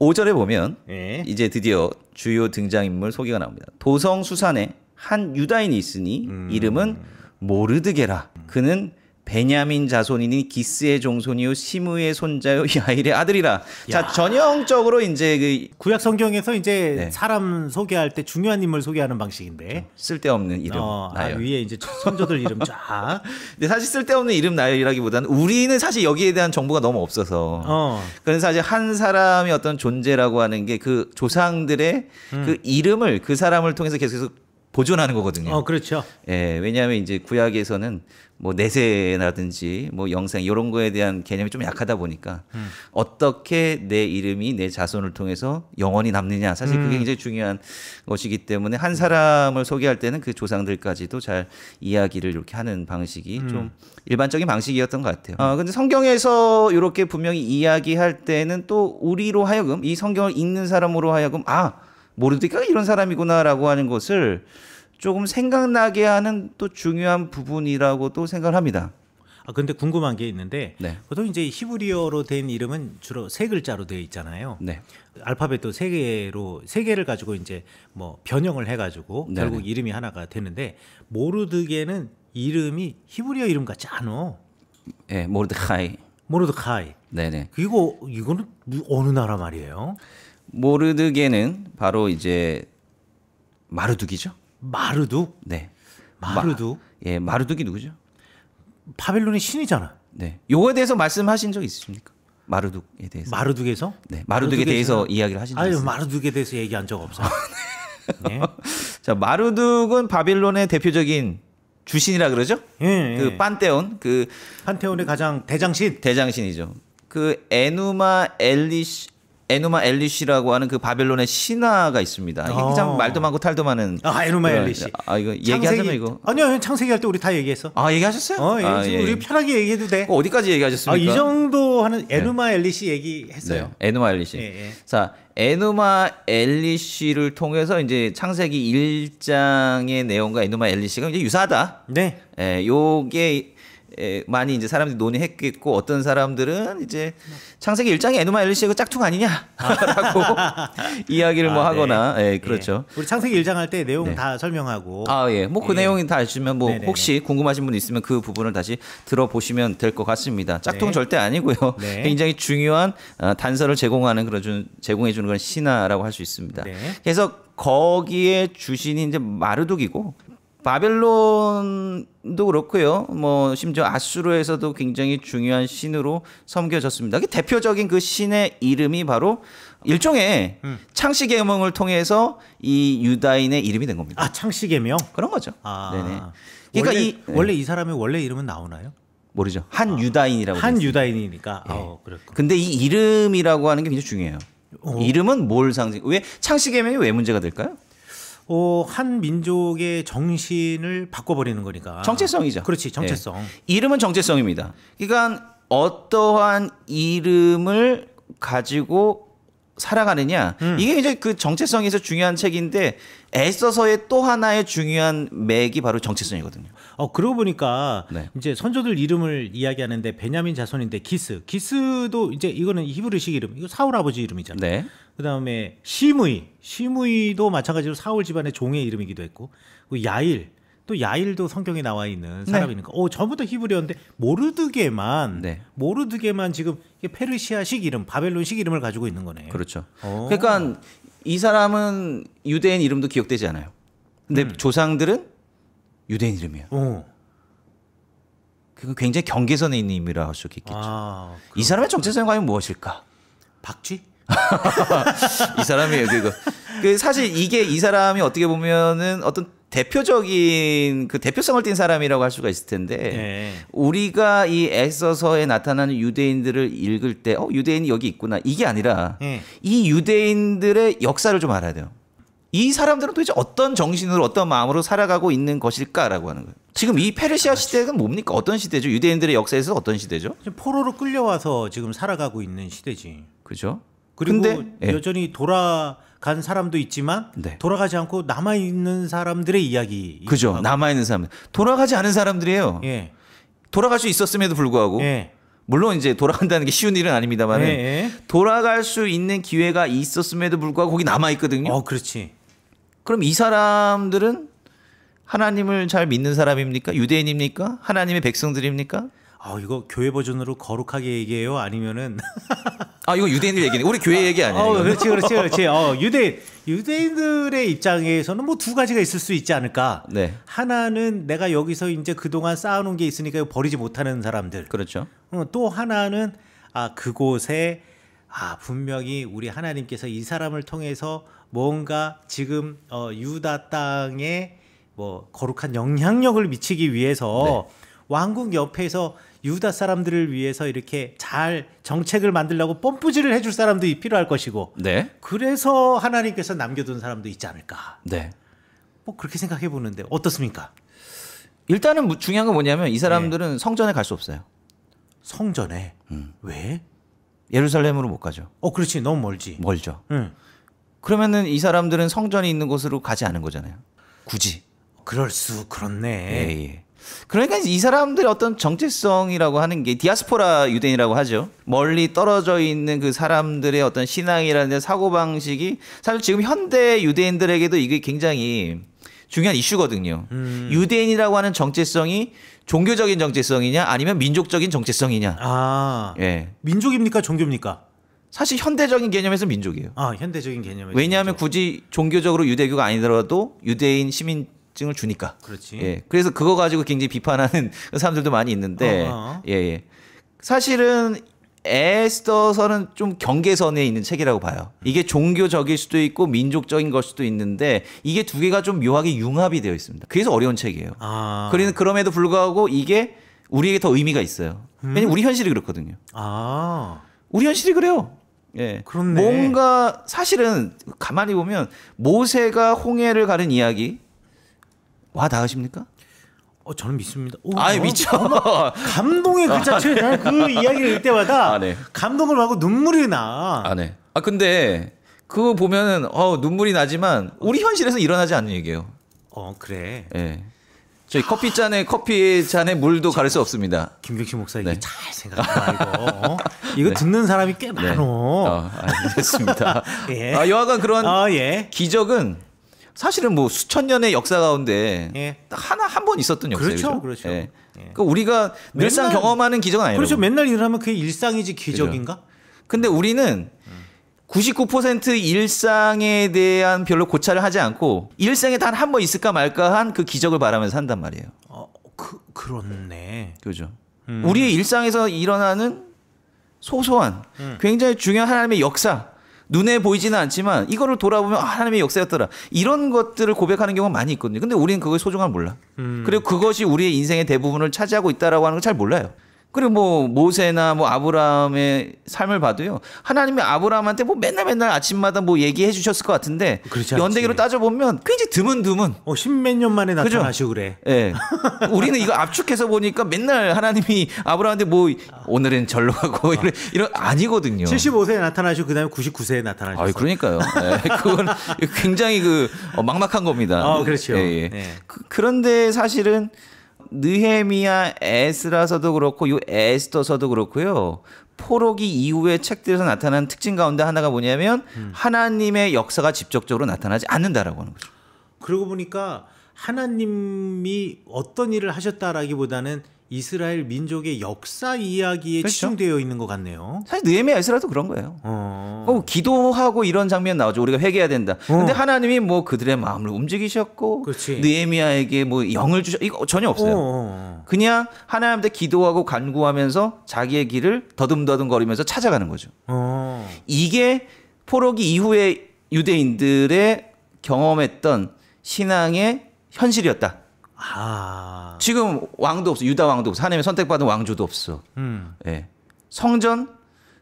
B: 5절에 보면 예. 이제 드디어 주요 등장인물 소개가 나옵니다. 도성 수산에 한 유다인이 있으니 음. 이름은 모르드게라. 그는 베냐민 자손이니 기스의 종손이요 시므의 손자요 야일의 아들이라. 야. 자 전형적으로 이제 그 구약 성경에서
A: 이제 네. 사람 소개할 때 중요한 인물 소개하는 방식인데 쓸데없는 이름 어, 아, 나열 위에
B: 이제 선조들 이름 쫙. 근데 사실 쓸데없는 이름 나열이라기보다는 우리는 사실 여기에 대한 정보가 너무 없어서. 어. 그래서 사실 한 사람의 어떤 존재라고 하는 게 그 조상들의 음. 그 이름을 그 사람을 통해서 계속해서 보존하는 거거든요. 어, 그렇죠. 예, 왜냐하면 이제 구약에서는 뭐 내세라든지 뭐 영생 이런 거에 대한 개념이 좀 약하다 보니까 음. 어떻게 내 이름이 내 자손을 통해서 영원히 남느냐 사실 그게 음. 굉장히 중요한 것이기 때문에 한 사람을 소개할 때는 그 조상들까지도 잘 이야기를 이렇게 하는 방식이 음. 좀 일반적인 방식이었던 것 같아요. 아 근데 성경에서 이렇게 분명히 이야기할 때는 또 우리로 하여금 이 성경을 읽는 사람으로 하여금 아 모르드가 이런 사람이구나라고 하는 것을 조금 생각나게 하는 또 중요한 부분이라고도 생각을 합니다.
A: 아 근데 궁금한 게 있는데 네. 보통 이제 히브리어로 된 이름은 주로 세 글자로 되어 있잖아요. 네. 알파벳도 세 개로 세 개를 가지고 이제 뭐 변형을 해가지고 네네. 결국 이름이 하나가 되는데 모르드게는 이름이 히브리어 이름 같지 않어. 예, 네, 모르드카이.
B: 모르드카이. 네네. 그리고 이거는 어느 나라 말이에요? 모르드게는 바로 이제 마르둑이죠. 마르둑? 네. 마르둑? 마, 예, 마르둑이 누구죠? 바벨론의 신이잖아. 네. 요거에 대해서 말씀하신 적 있으십니까? 마르둑에 대해서. 마르둑에서? 네. 마르둑에, 마르둑에 대해서 이야기를 하신 적있요 마르둑에 대해서 얘기한 적 없어요. 아, 네. 네. 네. 자, 마르둑은 바빌론의 대표적인 주신이라 그러죠? 예, 예. 그 판테온 그 판테온의 가장 대장신 대장신이죠. 그 에누마 엘리시 에누마 엘리시라고 하는 그 바벨론의 신화가 있습니다. 이게 아. 어. 말도 많고 탈도 많은. 아 에누마 엘리시. 아 이거 얘기하자면 이거.
A: 아니요 창세기 할 때 우리 다 얘기했어.
B: 아 얘기하셨어요? 어 예, 아, 예. 우리 예.
A: 편하게 얘기해도
B: 돼. 어, 디까지 얘기하셨습니까? 아, 이
A: 정도 하는 네. 에누마 엘리시 얘기했어요.
B: 네. 에누마 엘리시. 예, 예. 자 에누마 엘리시를 통해서 이제 창세기 1장의 내용과 에누마 엘리시가 이제 유사하다. 네. 예, 요게 에, 많이 이제 사람들이 논의했겠고 어떤 사람들은 이제 창세기 1장이 에누마 엘리시가 짝퉁 아니냐라고 아. 이야기를 뭐 아, 네. 하거나 네. 예, 그렇죠.
A: 예. 우리 창세기 1장 할 때 내용 네. 다 설명하고
B: 아 예. 뭐그 예. 내용이 다 아시면 뭐 네네네. 네, 혹시 네. 궁금하신 분 있으면 그 부분을 다시 들어보시면 될 것 같습니다. 짝퉁 네. 절대 아니고요. 굉장히 중요한 어, 단서를 제공하는 그런 준, 제공해 주는 그런 신화라고 할 수 있습니다. 그래서 거기에 주신이 이제 마르둑이고 바벨론도 그렇고요. 뭐 심지어 아수르에서도 굉장히 중요한 신으로 섬겨졌습니다. 대표적인 그 신의 이름이 바로 일종의 음. 창씨 계명을 통해서 이 유다인의 이름이 된 겁니다. 아 창씨 계명 그런 거죠. 아, 네네. 그러니까 원래, 이 원래 이 사람의 원래 이름은 나오나요? 모르죠. 아. 한 아, 유다인이라고. 한됐습 유다인이니까. 네. 예. 아, 그렇군. 근데 이 이름이라고 하는 게 굉장히 중요해요. 오. 이름은 뭘 상징? 왜 창씨 계명이 왜 문제가 될까요? 어, 한 민족의 정신을 바꿔버리는 거니까. 정체성이죠. 그렇지, 정체성. 네. 이름은 정체성입니다. 그러니까 어떠한 이름을 가지고 살아가느냐 음. 이게 이제 그 정체성에서 중요한 책인데 애써서의 또 하나의 중요한 맥이 바로 정체성이거든요.
A: 어 그러고 보니까 네. 이제 선조들 이름을 이야기하는데 베냐민 자손인데 기스 기스도 이제 이거는 히브리식 이름 이거 사울 아버지 이름이잖아요. 네. 그다음에 시므이 시므이도 마찬가지로 사울 집안의 종의 이름이기도 했고 야일 또 야일도 성경에 나와 있는 네. 사람이니까 네. 어 전부터 히브리어인데 모르드게만 네. 모르드게만
B: 지금 페르시아식 이름 바벨론식 이름을 가지고 있는 거네요. 그렇죠. 오. 어. 그러니까 이 사람은 유대인 이름도 기억되지 않아요. 근데 음. 조상들은 유대인 이름이에요. 오. 어. 그건 굉장히 경계선에 있는 이름이라 할 수 있겠죠. 아, 이 사람의 정체성 과연 무엇일까? 박쥐? 이 사람이에요, 그거그 사실 이게 이 사람이 어떻게 보면은 어떤 대표적인 그 대표성을 띈 사람이라고 할 수가 있을 텐데 네. 우리가 이 에서서에 나타나는 유대인들을 읽을 때어 유대인이 여기 있구나 이게 아니라 네. 이 유대인들의 역사를 좀 알아야 돼요. 이 사람들은 도대체 어떤 정신으로 어떤 마음으로 살아가고 있는 것일까라고 하는 거예요. 지금 이 페르시아 그렇죠. 시대는 뭡니까? 어떤 시대죠? 유대인들의 역사에서 어떤 시대죠? 포로로 끌려와서 지금 살아가고 있는 시대지. 그죠? 그리고 근데, 예. 여전히 돌아 간
A: 사람도 있지만 네. 돌아가지 않고 남아 있는 사람들의 이야기.
B: 그죠. 남아 있는 사람 돌아가지 않은 사람들이에요. 예. 돌아갈 수 있었음에도 불구하고 예. 물론 이제 돌아간다는 게 쉬운 일은 아닙니다만 예, 예. 돌아갈 수 있는 기회가 있었음에도 불구하고 거기 남아 있거든요. 어, 그렇지. 그럼 이 사람들은 하나님을 잘 믿는 사람입니까? 유대인입니까? 하나님의 백성들입니까? 아 이거 교회 버전으로 거룩하게 얘기해요 아니면은 아 이거 유대인들 얘기네 우리 교회 얘기
A: 아니에요? 어, 그렇지 그렇지 그렇지 어, 유대 유대인들의 입장에서는 뭐 두 가지가 있을 수 있지 않을까? 네. 하나는 내가 여기서 이제 그동안 쌓아놓은 게 있으니까 버리지 못하는 사람들. 그렇죠. 어, 또 하나는 아 그곳에 아 분명히 우리 하나님께서 이 사람을 통해서 뭔가 지금 어, 유다 땅에 뭐 거룩한 영향력을 미치기 위해서 네. 왕국 옆에서 유다 사람들을 위해서 이렇게 잘 정책을 만들려고 뽐뿌질을 해줄 사람도 필요할 것이고 네. 그래서 하나님께서 남겨둔 사람도 있지 않을까.
B: 네. 뭐 그렇게 생각해 보는데 어떻습니까? 일단은 중요한 건 뭐냐면 이 사람들은 네. 성전에 갈 수 없어요. 성전에 음. 왜? 예루살렘으로 못 가죠. 어, 그렇지. 너무 멀지. 멀죠. 음. 그러면은 이 사람들은 성전이 있는 곳으로 가지 않은 거잖아요. 굳이. 그럴 수 그렇네. 예, 예. 그러니까 이 사람들의 어떤 정체성이라고 하는 게 디아스포라 유대인이라고 하죠. 멀리 떨어져 있는 그 사람들의 어떤 신앙이라는 사고방식이 사실 지금 현대 유대인들에게도 이게 굉장히 중요한 이슈거든요. 음. 유대인이라고 하는 정체성이 종교적인 정체성이냐 아니면 민족적인 정체성이냐. 아. 예. 민족입니까 종교입니까? 사실 현대적인 개념에서 민족이에요.
A: 아, 현대적인 개념에서.
B: 왜냐하면 민족. 굳이 종교적으로 유대교가 아니더라도 유대인 시민 증을 주니까. 그렇지. 예. 그래서 그거 가지고 굉장히 비판하는 사람들도 많이 있는데 어, 어. 예, 예. 사실은 에스더서는 좀 경계선에 있는 책이라고 봐요. 이게 종교적일 수도 있고 민족적인 걸 수도 있는데 이게 두 개가 좀 묘하게 융합이 되어 있습니다. 그래서 어려운 책이에요. 아. 그리는 그럼에도 불구하고 이게 우리에게 더 의미가 있어요. 왜냐면 음? 우리 현실이 그렇거든요. 아. 우리 현실이 그래요. 예. 그렇네. 뭔가 사실은 가만히 보면 모세가 홍해를 가는 이야기 와 닿으십니까?
A: 어, 저는 믿습니다. 오, 아이, 미쳐. 뭐? 어, 뭐?
B: 감동의 그자체 아, 네. 그 이야기를 읽 때마다 아, 네. 감동을 하고 눈물이 나. 아, 네. 아, 근데 그 보면은 어, 눈물이 나지만 우리 현실에서 일어나지 않는 얘기예요. 어, 그래. 예. 네. 저희 커피 잔에 커피 잔에 물도 가릴 수 없습니다. 김경식 목사 이게 네. 잘 생각해봐 이거. 어? 이거 네. 듣는 사람이 꽤 네. 많어. 네. 어, 알겠습니다. 예. 아, 여하간 그런 어, 예. 기적은 사실은 뭐 수천 년의 역사 가운데 예. 딱 하나 한 번 있었던 역사예 그렇죠, 그렇죠. 예. 예. 그러니까 우리가 늘상 경험하는 기적은 아니에요. 그렇죠. 맨날 일을 하면 그게 일상이지 기적인가? 그렇죠. 근데 우리는 음. 99% 일상에 대한 별로 고찰을 하지 않고 일상에단 한 번 있을까 말까 한 그 기적을 바라면서 산단 말이에요. 어,
A: 그 그렇네. 그죠. 음. 우리의
B: 일상에서 일어나는 소소한 음. 굉장히 중요한 하나님의 역사 눈에 보이지는 않지만 이거를 돌아보면 아, 하나님의 역사였더라. 이런 것들을 고백하는 경우가 많이 있거든요. 근데 우리는 그걸 소중한 몰라. 음. 그리고 그것이 우리의 인생의 대부분을 차지하고 있다라고 하는 걸 잘 몰라요. 그리고 뭐 모세나 뭐 아브라함의 삶을 봐도요. 하나님이 아브라함한테 뭐 맨날 맨날 아침마다 뭐 얘기해 주셨을 것 같은데 연대기로 따져 보면 굉장히 드문드문. 어, 십몇 년 만에 나타나시고 그래. 예. 네. 우리는 이거 압축해서 보니까 맨날 하나님이 아브라함한테 뭐 오늘은 절로 가고 아. 이런 이런 아니거든요.
A: 75세에 나타나시고 그다음에 99세에 나타나셨어요.
B: 아, 그러니까요. 네. 그건 굉장히 그 어, 막막한 겁니다. 어, 그렇죠. 예, 예. 네. 그, 그런데 사실은 느헤미야 에스라서도 그렇고 요 에스더서도 그렇고요. 포로기 이후의 책들에서 나타난 특징 가운데 하나가 뭐냐면 음. 하나님의 역사가 직접적으로 나타나지 않는다라고 하는 거죠.
A: 그러고 보니까 하나님이 어떤 일을 하셨다라기보다는 이스라엘 민족의 역사 이야기에 그렇죠. 치중되어
B: 있는 것 같네요. 사실 느헤미야 에스라도 그런 거예요. 어... 어, 기도하고 이런 장면 나오죠. 우리가 회개해야 된다. 어. 근데 하나님이 뭐 그들의 마음을 움직이셨고 느헤미야에게 뭐 영을 주셔 이거 전혀 없어요. 어... 어, 어. 그냥 하나님한테 기도하고 간구하면서 자기의 길을 더듬더듬 거리면서 찾아가는 거죠. 어. 이게 포로기 이후에 유대인들의 경험했던 신앙의 현실이었다. 아. 지금 왕도 없어. 유다 왕도 없어. 하나님의 선택받은 왕조도 없어. 음. 예. 성전?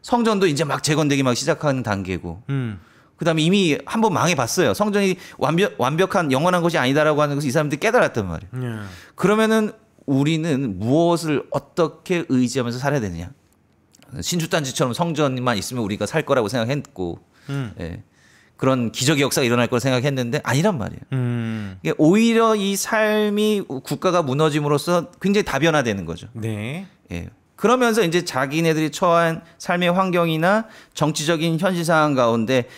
B: 성전도 이제 막 재건되기 막 시작하는 단계고. 음. 그다음에 이미 한번 망해봤어요. 성전이 완벽, 완벽한 영원한 것이 아니다라고 하는 것을 이 사람들이 깨달았단 말이에요. 예. 그러면은 우리는 무엇을 어떻게 의지하면서 살아야 되느냐? 신주단지처럼 성전만 있으면 우리가 살 거라고 생각했고, 음. 예. 그런 기적의 역사가 일어날 걸 생각했는데 아니란 말이에요. 음. 오히려 이 삶이 국가가 무너짐으로써 굉장히 다변화되는 거죠. 네. 예. 그러면서 이제 자기네들이 처한 삶의 환경이나 정치적인 현실 상황 가운데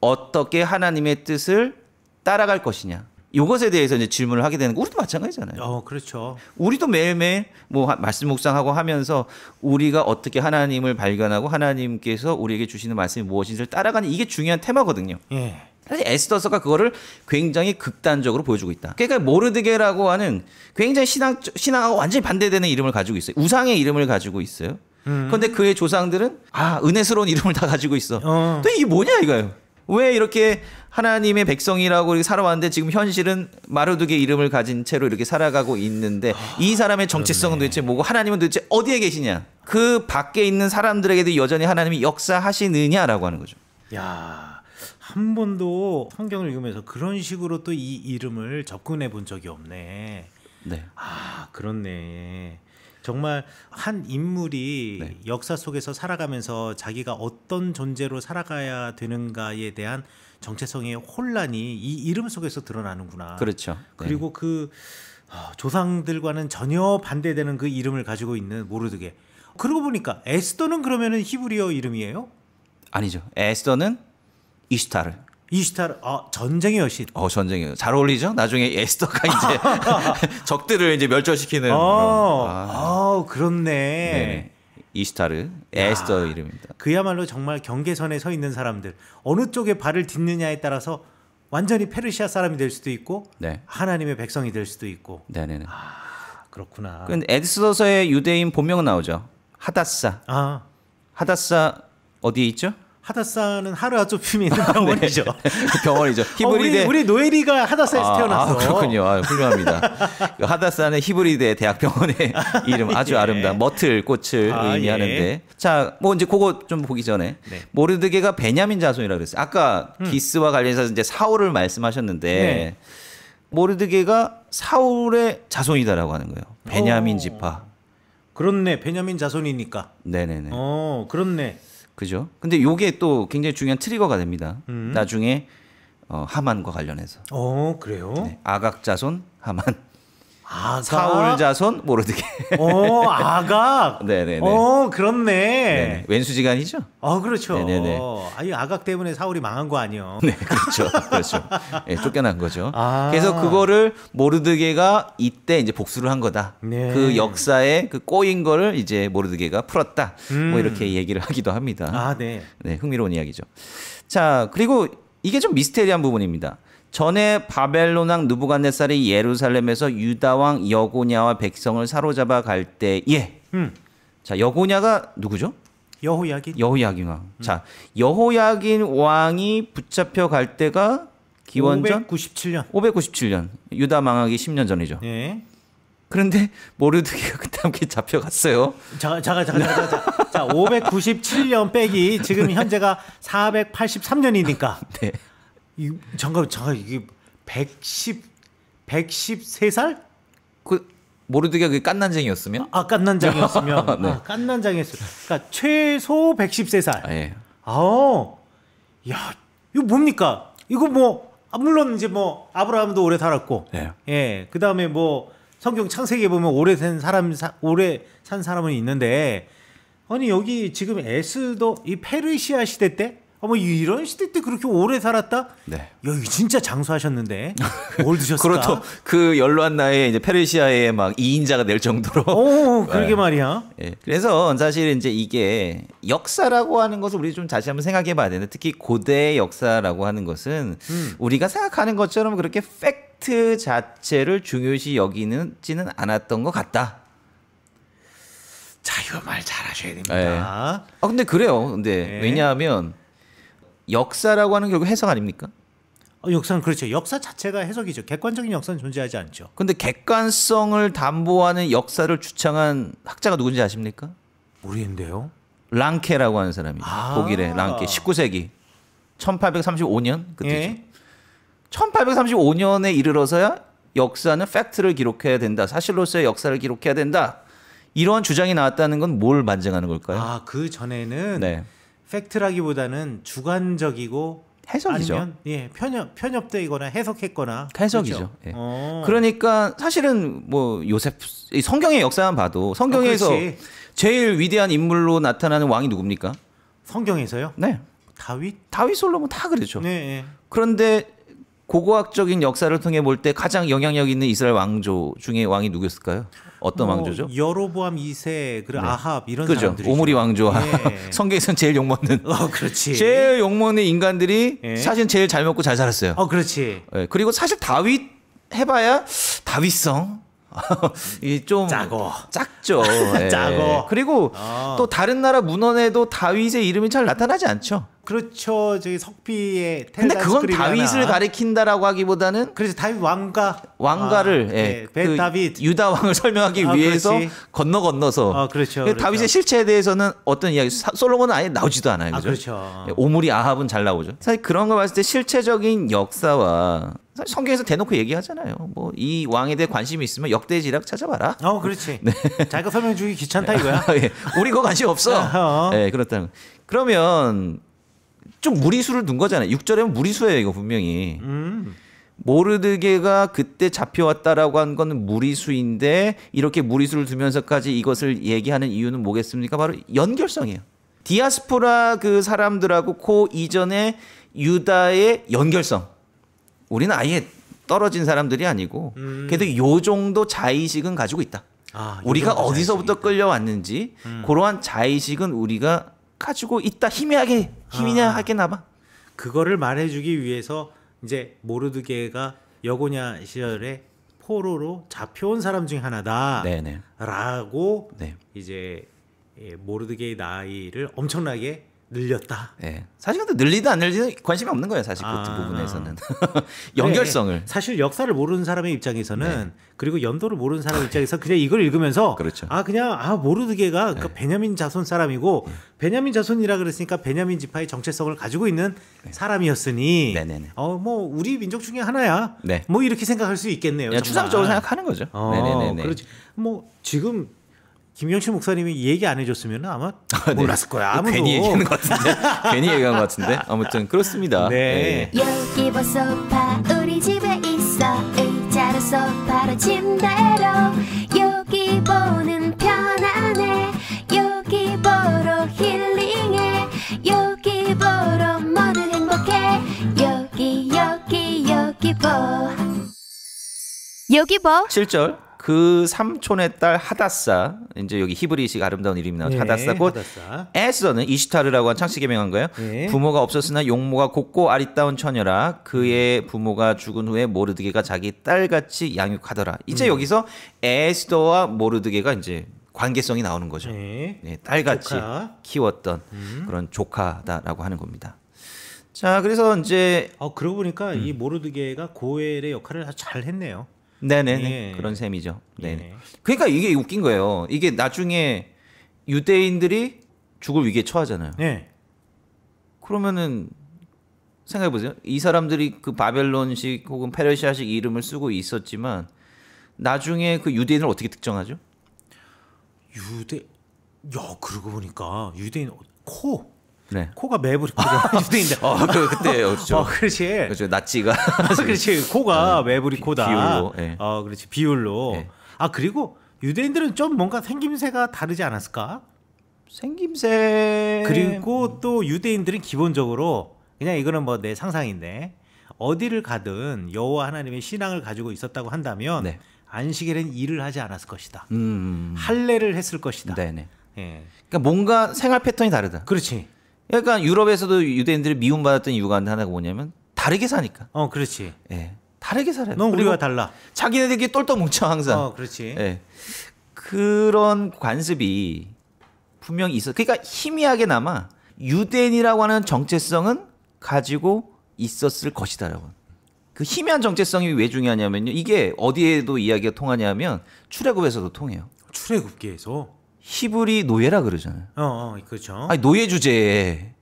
B: 어떻게 하나님의 뜻을 따라갈 것이냐. 이것에 대해서 이제 질문을 하게 되는 거 우리도 마찬가지잖아요.
A: 어, 그렇죠.
B: 우리도 매일매일 뭐 말씀 묵상하고 하면서 우리가 어떻게 하나님을 발견하고 하나님께서 우리에게 주시는 말씀이 무엇인지를 따라가는 이게 중요한 테마거든요. 예. 사실 에스더서가 그거를 굉장히 극단적으로 보여주고 있다. 그러니까 모르드게라고 하는 굉장히 신앙 신앙하고 완전히 반대되는 이름을 가지고 있어요. 우상의 이름을 가지고 있어요. 음. 그런데 그의 조상들은 아 은혜스러운 이름을 다 가지고 있어. 어. 또 이게 뭐냐 이거예요. 왜 이렇게 하나님의 백성이라고 이렇게 살아왔는데 지금 현실은 마르둑의 이름을 가진 채로 이렇게 살아가고 있는데 아, 이 사람의 정체성은 도대체 뭐고 하나님은 도대체 어디에 계시냐? 그 밖에 있는 사람들에게도 여전히 하나님이 역사하시느냐라고 하는 거죠.
A: 야. 한 번도 성경을 읽으면서 그런 식으로 또 이 이름을 접근해 본 적이 없네. 네. 아, 그렇네. 정말 한 인물이 네. 역사 속에서 살아가면서 자기가 어떤 존재로 살아가야 되는가에 대한 정체성의 혼란이 이 이름 속에서 드러나는구나. 그렇죠. 그리고 네. 그 어, 조상들과는 전혀 반대되는 그 이름을 가지고 있는 모르드게. 그러고 보니까 에스더는 그러면은
B: 히브리어 이름이에요? 아니죠. 에스더는 이슈타르. 이스타르 아, 전쟁의 여신. 어 전쟁의 여신. 잘 어울리죠? 나중에 에스터가 이제 적들을 이제 멸절시키는. 어, 아,
A: 아 그렇네. 네네.
B: 이스타르 에스더 이름입니다.
A: 그야말로 정말 경계선에 서 있는 사람들 어느 쪽에 발을 딛느냐에 따라서 완전히 페르시아 사람이 될 수도 있고 네. 하나님의 백성이 될 수도 있고.
B: 네네네. 아,
A: 그렇구나. 근데
B: 그 에스더서의 유대인 본명은 나오죠. 하다사. 아. 하다사 어디에 있죠?
A: 하다사는 하루아 좁힘이 있는 병원이죠.
B: 아, 네. 병원이죠. 히브리대. 어, 우리, 우리,
A: 노엘이가 하다사에서 아, 태어났어. 아, 그렇군요.
B: 아, 훌륭합니다. 그 하다사는 히브리대 대학병원의 이름 아주 예. 아름다운 머틀 꽃을 아, 의미하는데. 예. 자, 뭐 이제 그거 좀 보기 전에 네. 모르드게가 베냐민 자손이라고 그랬어요. 아까 음. 기스와 관련해서 이제 사울을 말씀하셨는데 네. 모르드게가 사울의 자손이다라고 하는 거예요. 베냐민 오. 어. 지파. 그렇네. 베냐민 자손이니까. 네네네. 어, 그렇네. 그죠? 근데 요게 또 굉장히 중요한 트리거가 됩니다. 음. 나중에 어, 하만과 관련해서.
A: 어, 그래요? 네,
B: 아각자손 하만.
A: 아가? 사울자손
B: 모르드게. 오아가 어, 네네네. 오 어, 그렇네. 네네. 왼수지간이죠. 어 아, 그렇죠. 네네네.
A: 아유 아각 때문에 사울이 망한 거 아니요.
B: 네 그렇죠 그렇죠. 네, 쫓겨난 거죠. 아. 그래서 그거를 모르드게가 이때 이제 복수를 한 거다. 네. 그 역사에 그 꼬인 거를 이제 모르드게가 풀었다. 뭐 음. 뭐 이렇게 얘기를 하기도 합니다. 아 네. 네 흥미로운 이야기죠. 자 그리고 이게 좀 미스테리한 부분입니다. 전에 바벨론왕 느부갓네살이 예루살렘에서 유다왕 여고냐와 백성을 사로잡아 갈 때에 음. 자 여고냐가 누구죠? 여호야긴. 여호야긴 왕. 음. 자 여호야긴 왕이 붙잡혀 갈 때가 기원전 597년. 597년 유다 망하기 10년 전이죠. 예. 그런데 모르드기가 그때 함께 잡혀갔어요. 잠깐 잠깐 잠깐 잠깐. 자, 자 597년
A: 빼기 지금 현재가 483년이니까. 네. 이 잠깐 잠깐 이게 110 113살? 그
B: 모르드가 그 깐난쟁이였으면? 아 깐난장이었으면. 네. 아,
A: 깐난장이었으면. 그러니까 최소 113살. 아, 예. 아 야, 이거 뭡니까? 이거 뭐 아, 물론 이제 뭐 아브라함도 오래 살았고. 네. 예. 그다음에 뭐 성경 창세기에 보면 오래 된 사람 사, 오래 산 사람은 있는데 아니 여기 지금 에스도 이 페르시아 시대 때 어머 이런 시대 때 그렇게 오래 살았다? 네. 여기 진짜 장수하셨는데
B: 뭘 드셨을까? 그렇죠. 그 연로한 나이에 이제 페르시아의막 2인자가 될 정도로. 오, 어, 어, 어, 그러게 네. 말이야. 예. 그래서 사실 이제 이게 역사라고 하는 것을 우리 좀 다시 한번 생각해 봐야 되는데 특히 고대 역사라고 하는 것은 음. 우리가 생각하는 것처럼 그렇게 팩트 자체를 중요시 여기는지는 않았던 것 같다.
A: 자, 이거 말 잘하셔야
B: 됩니다. 예. 아 근데 그래요. 근데 예. 왜냐하면 역사라고 하는 결국 해석 아닙니까? 어, 역사는 그렇죠. 역사 자체가 해석이죠. 객관적인 역사는 존재하지 않죠. 근데 객관성을 담보하는 역사를 주창한 학자가 누군지 아십니까? 모르겠는데요. 랑케라고 하는 사람이 아 독일의 랑케 19세기 1835년 그때죠. 예? 1835년에 이르러서야 역사는 팩트를 기록해야 된다. 사실로서의 역사를 기록해야 된다. 이러한 주장이 나왔다는 건 뭘 반증하는 걸까요? 아, 그 전에는 네. 팩트라기보다는 주관적이고 해석이죠. 아니면
A: 예 편협 편협되거나 해석했거나 해석이죠. 그렇죠?
B: 예. 어. 그러니까 사실은 뭐 요셉 성경의 역사만 봐도 성경에서 어, 제일 위대한 인물로 나타나는 왕이 누굽니까?
A: 성경에서요? 네. 다윗?
B: 다윗 솔로몬 다 그렇죠. 네, 네. 그런데 고고학적인 역사를 통해 볼 때 가장 영향력 있는 이스라엘 왕조 중에 왕이 누구였을까요? 어떤 뭐 왕조죠?
A: 여로보암 2세, 그 네. 아합 이런 그죠. 사람들이 오므리
B: 왕조와 네. 예. 성경에서는 제일 욕먹는. 어, 그렇지. 제일 욕먹는 인간들이 네. 사실 제일 잘 먹고 잘 살았어요. 어, 그렇지. 네. 그리고 사실 다윗 해봐야 다윗성. 이좀 짜고 작죠. 짜고. 그리고 어. 또 다른 나라 문헌에도 다윗의 이름이 잘 나타나지 않죠.
A: 그렇죠. 저기 석비의 근데 그건 다윗을
B: 가리킨다라고 하기보다는 그래서 다윗 왕가 왕가를 아, 예. 네. 그 다윗 유다 왕을 설명하기 아, 위해서 그렇지. 건너 건너서 아, 그렇죠. 그렇죠. 다윗의 실체에 대해서는 어떤 이야기 솔로몬은 아예 나오지도 않아요. 아, 그죠? 그렇죠. 예, 오므리 아합은 잘 나오죠. 사실 그런 거 봤을 때 실체적인 역사와 사실 성경에서 대놓고 얘기하잖아요. 뭐 이 왕에 대해 관심이 있으면 역대지락 찾아봐라. 어, 그렇지. 네. 자기가 설명 주기 귀찮다 이거야. 예. 우리 그거 관심 없어. 어. 예, 어. 네, 그렇다는. 그러면 좀 무리수를 둔 거잖아요. 6절에 무리수예요, 이거 분명히. 음. 모르드게가 그때 잡혀왔다라고 한 건 무리수인데 이렇게 무리수를 두면서까지 이것을 얘기하는 이유는 뭐겠습니까? 바로 연결성이에요. 디아스포라 그 사람들하고 코 그 이전에 유다의 연결성. 우리는 아예 떨어진 사람들이 아니고 음. 그래도 요 정도 자의식은 가지고 있다. 아, 우리가 어디서부터 있다. 끌려왔는지 음. 그러한 자의식은 우리가 가지고 있다 희미하게 희미하게나봐 아. 그거를 말해주기 위해서 이제
A: 모르드게가 여고냐 시절에
B: 포로로
A: 잡혀온 사람 중에
B: 하나다라고
A: 네. 이제 예, 모르드게의 나이를 엄청나게 늘렸다.
B: 예. 네. 사실 근데 늘리든 안 늘리든 관심이 없는 거예요. 사실 그 아, 그 부분에서는 네.
A: 연결성을. 네. 사실 역사를 모르는 사람의 입장에서는 네. 그리고 연도를 모르는 사람 의 입장에서 그냥 이걸 읽으면서 그렇죠. 아 그냥 아 모르드게가 네. 그까 베냐민 자손 사람이고 네. 베냐민 자손이라 그랬으니까 베냐민 지파의 정체성을 가지고 있는 사람이었으니 어 뭐 우리 민족 중에 하나야. 뭐 이렇게 생각할 수 있겠네요. 추상적으로 생각하는 거죠. 어, 네네네. 그렇지. 뭐 지금 김경철 목사님이 얘기 안 해줬으면 아마 아, 네. 몰랐을 거야. 그 아무도. 괜히 얘기하는
B: 것 같은데. 괜히 얘기한 것 같은데. 아무튼 그렇습니다. 네.
A: 네. 여기 소파 우리 집에 있어 의자로 소파로 침대로 여기 보는 편안해 여기 보러 힐링해 여기 보러 모두 행복해 여기 여기 여기 보
B: 여기 보 7절 그 삼촌의 딸 하다사 이제 여기 히브리식 아름다운 이름이 나오죠. 예, 하다사 곧 하다사. 에서는 이시타르라고 한 창씨 개명한 거예요. 예. 부모가 없었으나 용모가 곱고 아리따운 처녀라 그의 음. 부모가 죽은 후에 모르드게가 자기 딸같이 양육하더라. 이제 음. 여기서 에스더와 모르드게가 이제 관계성이 나오는 거죠. 네. 딸같이 조카. 키웠던 음. 그런 조카다라고 하는 겁니다.
A: 자, 그래서 이제 어 그러고 보니까 음. 이 모르드게가 고엘의 역할을 아잘 했네요.
B: 네네 예. 그런 셈이죠. 네. 예. 그러니까 이게 웃긴 거예요. 이게 나중에 유대인들이 죽을 위기에 처하잖아요. 예. 그러면은 생각해 보세요. 이 사람들이 그 바벨론식 혹은 페르시아식 이름을 쓰고 있었지만 나중에 그 유대인을 어떻게 특정하죠?
A: 유대 야
B: 그러고 보니까 유대인 코 네.
A: 코가 매부리 유
B: 어, 그, 그때 그렇죠. 어, 그렇지. 그렇죠. 나치가.
A: 그렇지. 코가 어, 매부리 코다. 비율로. 네. 어, 그렇지. 비율로. 네. 아 그리고 유대인들은 좀 뭔가 생김새가 다르지 않았을까?
B: 생김새.
A: 그리고 또 유대인들은 기본적으로 그냥 이거는 뭐 내 상상인데 어디를 가든 여호와 하나님의 신앙을 가지고 있었다고 한다면 네. 안식일엔 일을 하지 않았을 것이다.
B: 음. 할례를 했을 것이다. 네네. 예. 그러니까 뭔가 생활 패턴이 다르다. 그렇지. 그러니까 유럽에서도 유대인들이 미움받았던 이유가 하나가 뭐냐면 다르게 사니까. 어, 그렇지. 예. 다르게 살아요. 넌 우리와 달라. 자기네들끼리 똘똘 뭉쳐 항상. 어, 그렇지. 예. 그런 관습이 분명히 있어. 그러니까 희미하게 남아 유대인이라고 하는 정체성은 가지고 있었을 것이다라고. 그 희미한 정체성이 왜 중요하냐면요. 이게 어디에도 이야기가 통하냐면 출애굽에서도 통해요. 출애굽기에서 히브리 노예라 그러잖아요.
A: 어, 어 그렇죠. 아니 노예
B: 주제에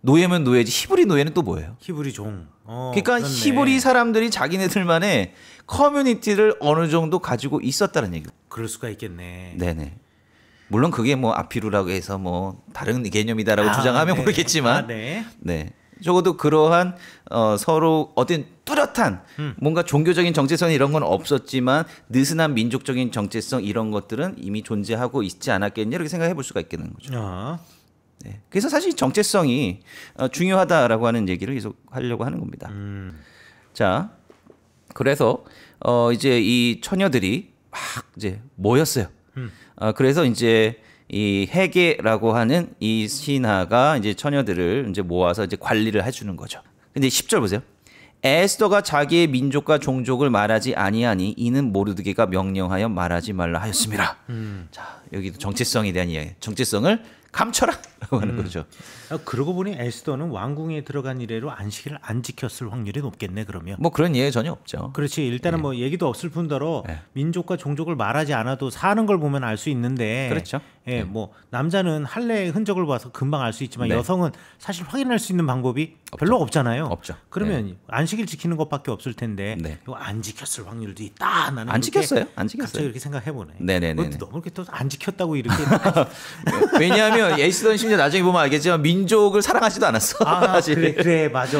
B: 노예면 노예지 히브리 노예는 또 뭐예요?
A: 히브리 종. 어, 그러니까 그렇네. 히브리
B: 사람들이 자기네들만의 커뮤니티를 어느 정도 가지고 있었다는 얘기. 그럴
A: 수가 있겠네.
B: 네네. 물론 그게 뭐 아피루라고 해서 뭐 다른 개념이다라고 아, 주장하면 네. 모르겠지만, 아, 네. 네. 적어도 그러한 어, 서로 어떤 뚜렷한 음. 뭔가 종교적인 정체성 이런 건 없었지만 느슨한 민족적인 정체성 이런 것들은 이미 존재하고 있지 않았겠냐 이렇게 생각해 볼 수가 있겠는 거죠. 아. 네. 그래서 사실 정체성이 어, 중요하다라고 하는 얘기를 계속 하려고 하는 겁니다. 음. 자, 그래서 어, 이제 이 처녀들이 막 이제 모였어요. 음. 어, 그래서 이제 이 해계라고 하는 이 신하가 이제 처녀들을 이제 모아서 이제 관리를 해주는 거죠. 근데 10절 보세요. 에스더가 자기의 민족과 종족을 말하지 아니하니 이는 모르드게가 명령하여 말하지 말라 하였습니다. 음. 자 여기도 정체성에 대한 이야기, 정체성을 감춰라라고 하는 음. 거죠.
A: 아, 그러고 보니 에스더는 왕궁에 들어간 이래로 안식일을 안 지켰을 확률이 높겠네 그러면. 뭐 그런 예외 전혀 없죠. 그렇지 일단은 예. 뭐 얘기도 없을 뿐더러 예. 민족과 종족을 말하지 않아도 사는 걸 보면 알 수 있는데. 그렇죠. 예, 네. 뭐 남자는 할례의 흔적을 봐서 금방 알 수 있지만 네. 여성은 사실 확인할 수 있는 방법이 없죠. 별로 없잖아요. 없죠. 그러면 네. 안식일 지키는 것밖에 없을 텐데 네. 이거 안 지켰을 확률도 있다. 나는 안 지켰어요. 안 지켰어요. 이렇게 생각해 보네. 네네네. 너무 이렇게 또안 지켰다고 이렇게. 왜냐하면
B: 에이스던 심지어 나중에 보면 알겠지만 민족을 사랑하지도 않았어. 아, 사실. 그래, 그래 맞아.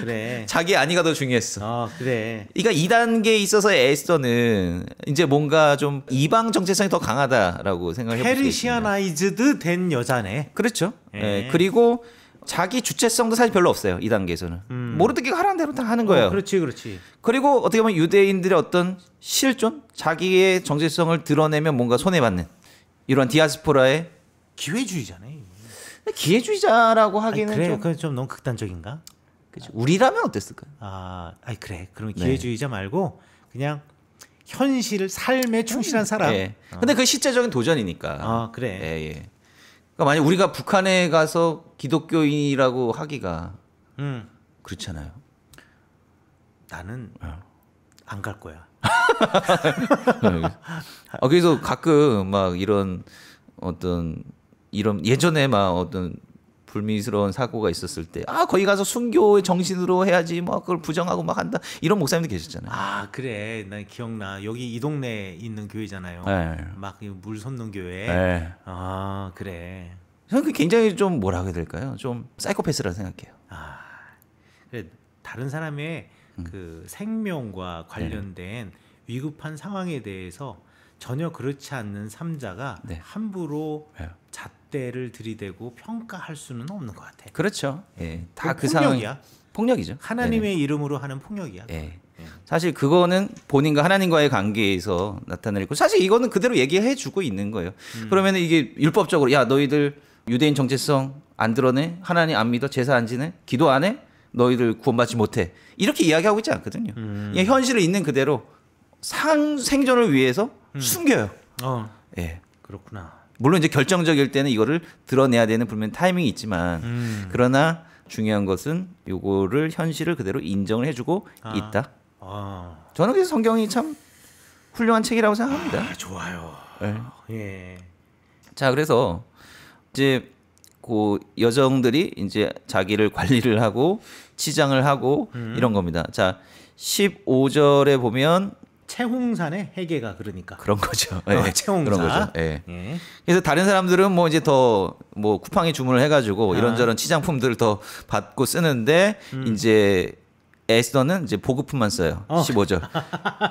B: 그래. 자기 아니가 더 중요했어. 아, 그래. 그러니까 2단계에 있어서 에이스던은 이제 뭔가 좀 이방 정체성이 더 강하다라고 생각해. 페르시아나이즈드 된 여자네. 그렇죠. 예. 예. 그리고 자기 주체성도 사실 별로 없어요. 이 단계에서는. 음. 모르드기가 하라는 대로 다 하는 거예요. 어, 그렇지, 그렇지. 그리고 어떻게 보면 유대인들의 어떤 실존, 자기의 정체성을 드러내면 뭔가 손해받는 이런 디아스포라의 기회주의자네 기회주의자라고 하기는 아니, 그래, 좀, 그건
A: 좀 너무 극단적인가?
B: 그죠. 우리라면 어땠을까요? 아, 아니 그래. 그럼 네. 기회주의자 네. 말고 그냥 현실 삶에 충실한 음. 사람. 예. 근데 그 실제적인 도전이니까. 아 그래. 예, 예. 그러니까 만약 우리가 북한에 가서 기독교인이라고 하기가 음. 그렇잖아요.
A: 나는 어. 안갈
B: 거야. 어, 그래서 가끔 막 이런 어떤 이런 예전에 막 어떤 불미스러운 사고가 있었을 때, 아, 거기 가서 순교의 정신으로 해야지, 뭐, 그걸 부정하고 막 한다. 이런 목사님도 계셨잖아요. 아, 그래. 난 기억나. 여기 이 동네에 있는 교회잖아요. 네.
A: 막물 솟는 교회. 네.
B: 아, 그래. 저는 그 굉장히 좀 뭐라 해야 될까요? 좀 사이코패스라 생각해요. 아,
A: 그래. 다른 사람의 음. 그 생명과 관련된 네. 위급한 상황에 대해서 전혀 그렇지 않는 삼자가 네. 함부로 네. 잣대를 들이대고 평가할 수는 없는 것 같아요.
B: 그렇죠. 예, 다 그 상황 폭력이죠. 하나님의 네,
A: 네 이름으로 하는
B: 폭력이야. 예. 사실 그거는 본인과 하나님과의 관계에서 나타낼 고 사실 이거는 그대로 얘기해 주고 있는 거예요. 음. 그러면 이게 율법적으로 야 너희들 유대인 정체성 안 드러내 하나님 안 믿어 제사 안 지내 기도 안해 너희들 구원받지 못해 이렇게 이야기하고 있지 않거든요. 음. 현실을 있는 그대로 상 생존을 위해서 음. 숨겨요. 어. 예. 그렇구나. 물론 이제 결정적일 때는 이거를 드러내야 되는 분명 타이밍이 있지만 음. 그러나 중요한 것은 요거를 현실을 그대로 인정을 해주고 아. 있다. 아. 저는 그래서 성경이 참 훌륭한 책이라고 생각합니다. 아, 좋아요. 네. 예. 자 그래서 이제 그 여정들이 이제 자기를 관리를 하고 치장을 하고 음. 이런 겁니다. 자 15절에 보면
A: 채홍산의 해계가 그러니까
B: 그런 거죠. 어, 예. 어, 채홍산. 그런 거죠. 예. 예. 그래서 다른 사람들은 뭐 이제 더 뭐 쿠팡에 주문을 해가지고 아. 이런저런 치장품들을 더 받고 쓰는데 음. 이제 에스더는 이제 보급품만 써요. 어. 15절.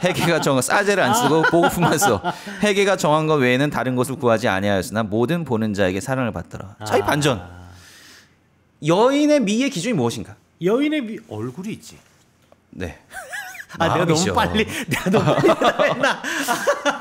B: 해계가 정한 싸제를 안 쓰고 보급품만 써. 해계가 정한 것 외에는 다른 것을 구하지 아니하였으나 모든 보는 자에게 사랑을 받더라. 차이 아. 반전. 여인의 미의 기준이 무엇인가? 여인의 미 얼굴이 있지. 네. 아, 내가 너무 빨리, 내가 너무 빨리 했나?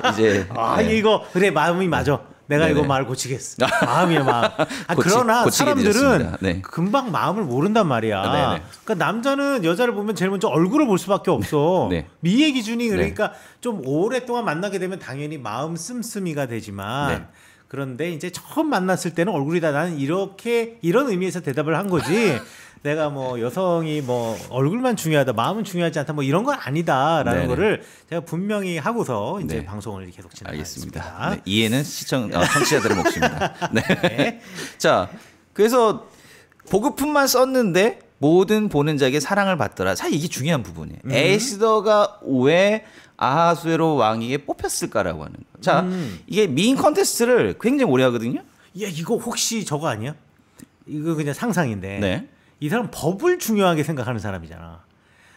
B: 이제. 아, 네.
A: 이거, 그래, 마음이 맞아. 내가 네네. 이거 말 고치겠어. 마음이야 마음. 아, 고치, 그러나 사람들은 네. 금방 마음을 모른단 말이야. 아, 그러니까 남자는 여자를 보면 제일 먼저 얼굴을 볼 수밖에 없어. 네. 미의 기준이 네. 그러니까 네. 좀 오랫동안 만나게 되면 당연히 마음 씀씀이가 되지만 네. 그런데 이제 처음 만났을 때는 얼굴이다. 나는 이렇게 이런 의미에서 대답을 한 거지. 내가 뭐 여성이 뭐 얼굴만 중요하다, 마음은 중요하지 않다, 뭐 이런 건 아니다라는 네네. 거를 제가 분명히 하고서 이제 네.
B: 방송을 계속 진행하겠습니다. 네, 이해는 시청 어, 청취자들의 몫입니다. 네. 네. 자, 그래서 보급품만 썼는데 모든 보는 자에게 사랑을 받더라. 사실 이게 중요한 부분이에요. 음. 에이스더가 왜 아하수에로 왕위에 뽑혔을까라고 하는 거. 자, 음. 이게 미인 컨테스트를 굉장히 오래 하거든요. 야, 이거 혹시 저거 아니야?
A: 이거 그냥 상상인데. 네. 이 사람 법을 중요하게 생각하는 사람이잖아.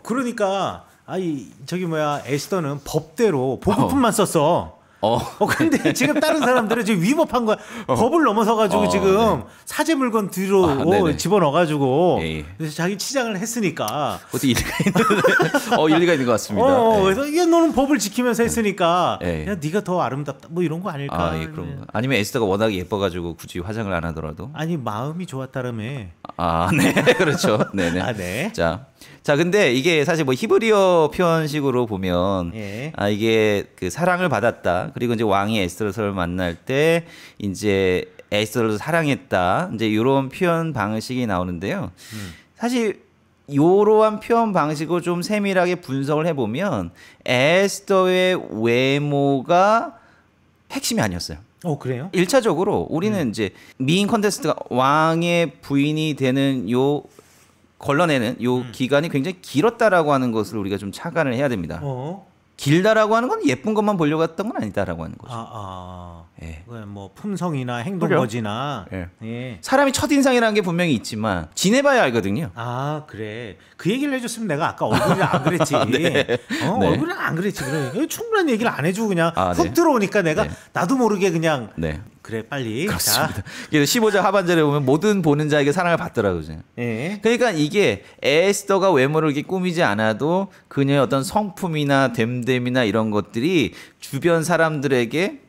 A: 그러니까 아이 저기 뭐야 에스더는 법대로 보급품만 어. 썼어. 어. 어 근데 지금 다른 사람들은 지금 위법한 거야. 어. 법을 넘어서 가지고 어, 지금 네. 사제 물건 뒤로 아, 집어넣어 가지고 예, 예. 그래서 자기 치장을 했으니까. 그것 일리가 있는 어 일리가 있는
B: 것 같습니다. 어, 네. 그래서 이게
A: 너는 법을 지키면서
B: 했으니까 네.
A: 야 네. 네가 더 아름답다 뭐 이런 거 아닐까. 아, 예, 그럼.
B: 네. 아니면 에스더가 워낙 예뻐 가지고 굳이 화장을 안 하더라도.
A: 아니 마음이 좋았다라며.
B: 아, 네. 그렇죠. 네, 네. 아, 네. 자, 자, 근데 이게 사실 뭐 히브리어 표현식으로 보면 예. 아 이게 그 사랑을 받았다. 그리고 이제 왕이 에스더를 만날 때 이제 에스더를 사랑했다. 이제 이런 표현 방식이 나오는데요. 음. 사실 이러한 표현 방식을 좀 세밀하게 분석을 해보면 에스더의 외모가 핵심이 아니었어요. 어 그래요? 일차적으로 우리는 음. 이제 미인 컨테스트가 왕의 부인이 되는 요 걸러내는 요 음. 기간이 굉장히 길었다라고 하는 것을 우리가 좀 착안을 해야 됩니다. 어? 길다라고 하는 건 예쁜 것만 보려고 했던 건 아니다라고 하는 거죠. 아,
A: 아. 예. 뭐 품성이나 행동
B: 거지나 예.
A: 예. 사람이 첫 인상이라는
B: 게 분명히 있지만 지내봐야 알거든요.
A: 아 그래 그 얘기를 해줬으면 내가 아까 얼굴이 안 그랬지. 아, 네. 어, 네. 얼굴이안 그랬지. 그래 충분한 얘기를 안 해주고 그냥 아, 훅 네. 들어오니까 내가 네.
B: 나도 모르게 그냥 네. 그래 빨리. 그렇습니다. 그 15절 하반절에 보면 모든 보는 자에게 사랑을 받더라고요. 예. 그러니까 이게 에스더가 외모를 이렇게 꾸미지 않아도 그녀의 어떤 성품이나 됨됨이나 이런 것들이 주변 사람들에게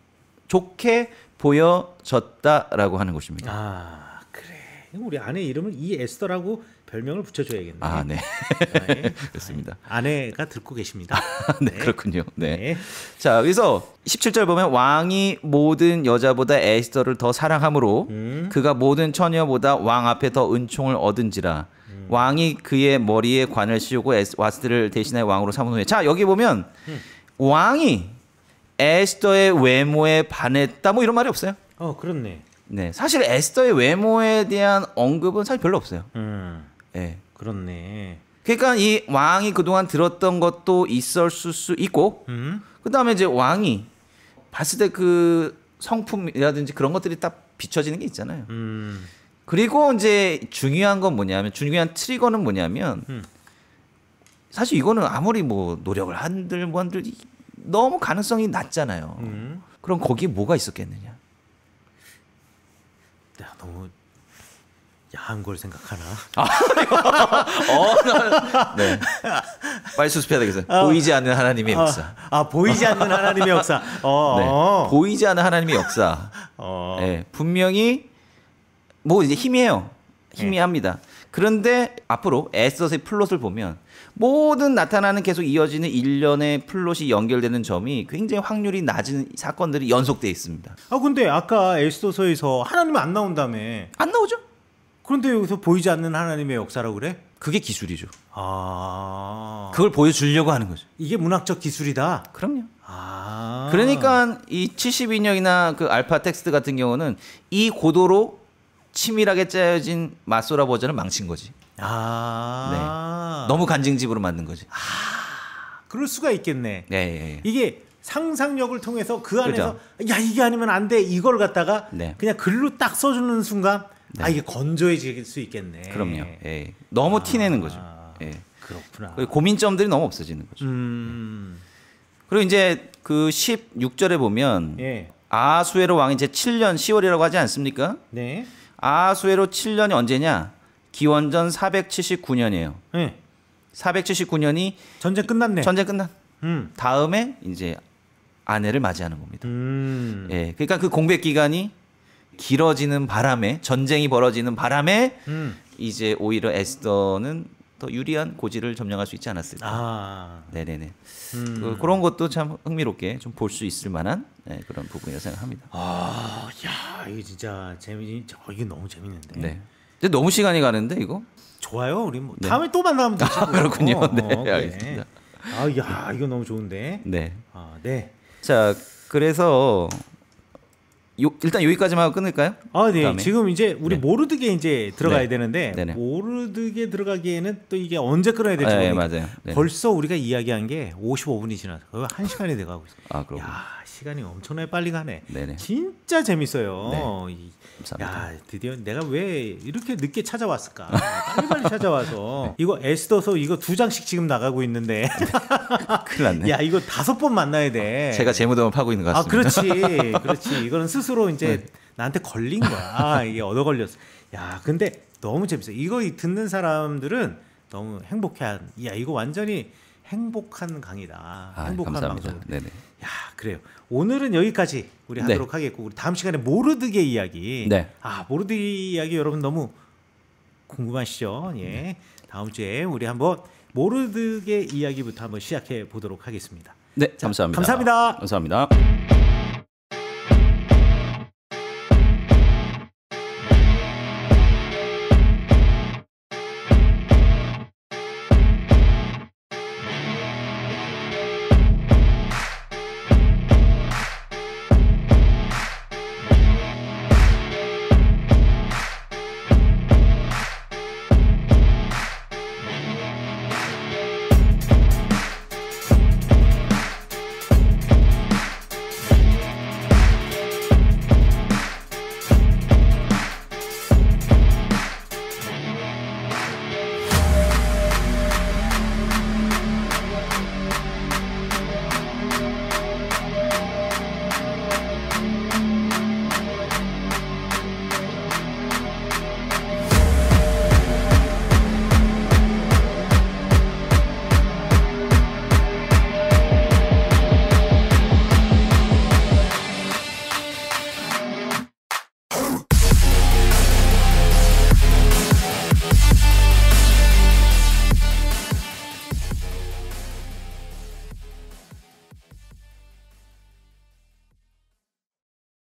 B: 좋게 보여졌다라고 하는 것입니다. 아 그래
A: 우리 아내 이름을 이 에스더라고 별명을 붙여줘야겠네. 아 네, 아, 예. 그렇습니다. 아, 예.
B: 아내가 듣고 계십니다. 아, 네, 네, 그렇군요. 네. 네. 자 그래서 17절 보면 왕이 모든 여자보다 에스더를 더 사랑하므로 음. 그가 모든 처녀보다 왕 앞에 더 은총을 얻은지라. 음. 왕이 그의 머리에 관을 씌우고 에스, 와스를 대신해 왕으로 삼은 후에 자 여기 보면 음. 왕이 에스더의 외모에 반했다 뭐 이런 말이 없어요.
A: 어 그렇네.
B: 네 사실 에스더의 외모에 대한 언급은 사실 별로 없어요. 음. 네. 그렇네. 그러니까 이 왕이 그동안 들었던 것도 있을수 있고 음. 그다음에 이제 왕이 봤을 때 그 성품이라든지 그런 것들이 딱 비춰지는 게 있잖아요. 음. 그리고 이제 중요한 건 뭐냐면 중요한 트리거는 뭐냐면 음. 사실 이거는 아무리 뭐 노력을 한들 뭐 한들 너무 가능성이 낮잖아요. 음. 그럼 거기에 뭐가 있었겠느냐? 야, 너무 야한 걸 생각하나? 아, 어, 네. 빨리 수습해야 되겠어요. 어. 보이지 않는 하나님의 어. 역사. 어. 아,
A: 보이지 않는 하나님의 역사. 어. 네. 어.
B: 보이지 않는 하나님의 역사. 어. 네. 분명히 뭐 이제 힘이에요. 힘이 네. 합니다. 그런데 앞으로 에서의 플롯을 보면 모든 나타나는 계속 이어지는 일련의 플롯이 연결되는 점이 굉장히 확률이 낮은 사건들이 연속돼 있습니다. 아 근데 아까 에스도서에서 하나님 안 나온다며? 안 나오죠?
A: 그런데 여기서 보이지 않는 하나님의 역사라고 그래? 그게 기술이죠. 아.
B: 그걸 보여주려고 하는
A: 거죠. 이게 문학적 기술이다? 그럼요.
B: 아. 그러니까 이 72년이나 그 알파 텍스트 같은 경우는 이 고도로 치밀하게 짜여진 마소라 버전을 망친 거지. 아. 네. 너무 간증집으로 만든 거지. 아.
A: 그럴 수가 있겠네. 네. 예, 이게 상상력을 통해서 그 안에서 그렇죠. 야 이게 아니면 안 돼 이걸 갖다가 네. 그냥 글로 딱 써주는 순간 아, 네. 아 이게 건조해질 수 있겠네.
B: 그럼요. 예. 너무 아, 티내는 거죠. 예. 그렇구나. 고민점들이 너무 없어지는 거죠. 음. 네. 그리고 이제 그 16절에 보면 예. 아수에로 왕이 제 7년 10월이라고 하지 않습니까? 네. 아수에로 7년이 언제냐? 기원전 479년이에요. 네. 479년이 전쟁 끝났네. 전쟁 끝난. 음. 다음에 이제 아내를 맞이하는 겁니다. 음. 예. 그러니까 그 공백 기간이 길어지는 바람에 전쟁이 벌어지는 바람에 음. 이제 오히려 에스더는 더 유리한 고지를 점령할 수 있지 않았을까. 아. 네네네. 음. 그, 런 것도 참 흥미롭게 좀 볼 수 있을 만한 네, 그런 부분이라고 생각합니다.
A: 아, 야, 이게 진짜 재미, 이게 너무 재밌는데. 네.
B: 근데 너무 시간이 가는데 이거? 좋아요. 우리 뭐 네. 다음에 또 만나면 되죠. 아, 그렇군요. 어, 어 네, 어, 알겠습니다. 아, 야, 이거 너무 좋은데. 네. 아, 네. 자, 그래서 요, 일단 여기까지만 하고 끊을까요? 아, 네. 그다음에. 지금 이제 우리 네. 모르드게 이제 들어가야 네. 되는데
A: 네네. 모르드게 들어가기에는 또 이게 언제 끊어야 될지 아, 예, 네, 맞아요. 벌써 우리가 이야기한 게 55분이 지나서 거의 1시간이 돼 가고 있어요. 아, 그렇군요. 야. 시간이 엄청나게 빨리 가네. 네네. 진짜 재밌어요. 네. 이, 감사합니다. 야, 드디어 내가 왜 이렇게 늦게 찾아왔을까? 빨리빨리 찾아와서 네. 이거 에스더서 이거 두 장씩 지금 나가고 있는데.
B: 큰일 났네. 야,
A: 이거 다섯 번 만나야 돼. 어, 제가 제
B: 무덤을 파고 있는 것 같습니다. 아, 그렇지. 그렇지.
A: 이거는 스스로 이제 네. 나한테 걸린 거야. 아, 이게 얻어 걸렸어. 야, 근데 너무 재밌어. 이거 듣는 사람들은 너무 행복해한. 야, 이거 완전히 행복한 강의다. 아, 행복한 감사합니다. 방송. 네네. 야 그래요. 오늘은 여기까지 우리 네. 하도록 네. 하겠고 우리 다음 시간에 모르드계 이야기. 네. 아 모르드 계 이야기 여러분 너무 궁금하시죠? 예. 다음 주에 우리 한번 모르드계 이야기부터 한번 시작해 보도록 하겠습니다.
B: 네, 감사합니다. 감사합니다. 감사합니다. 감사합니다.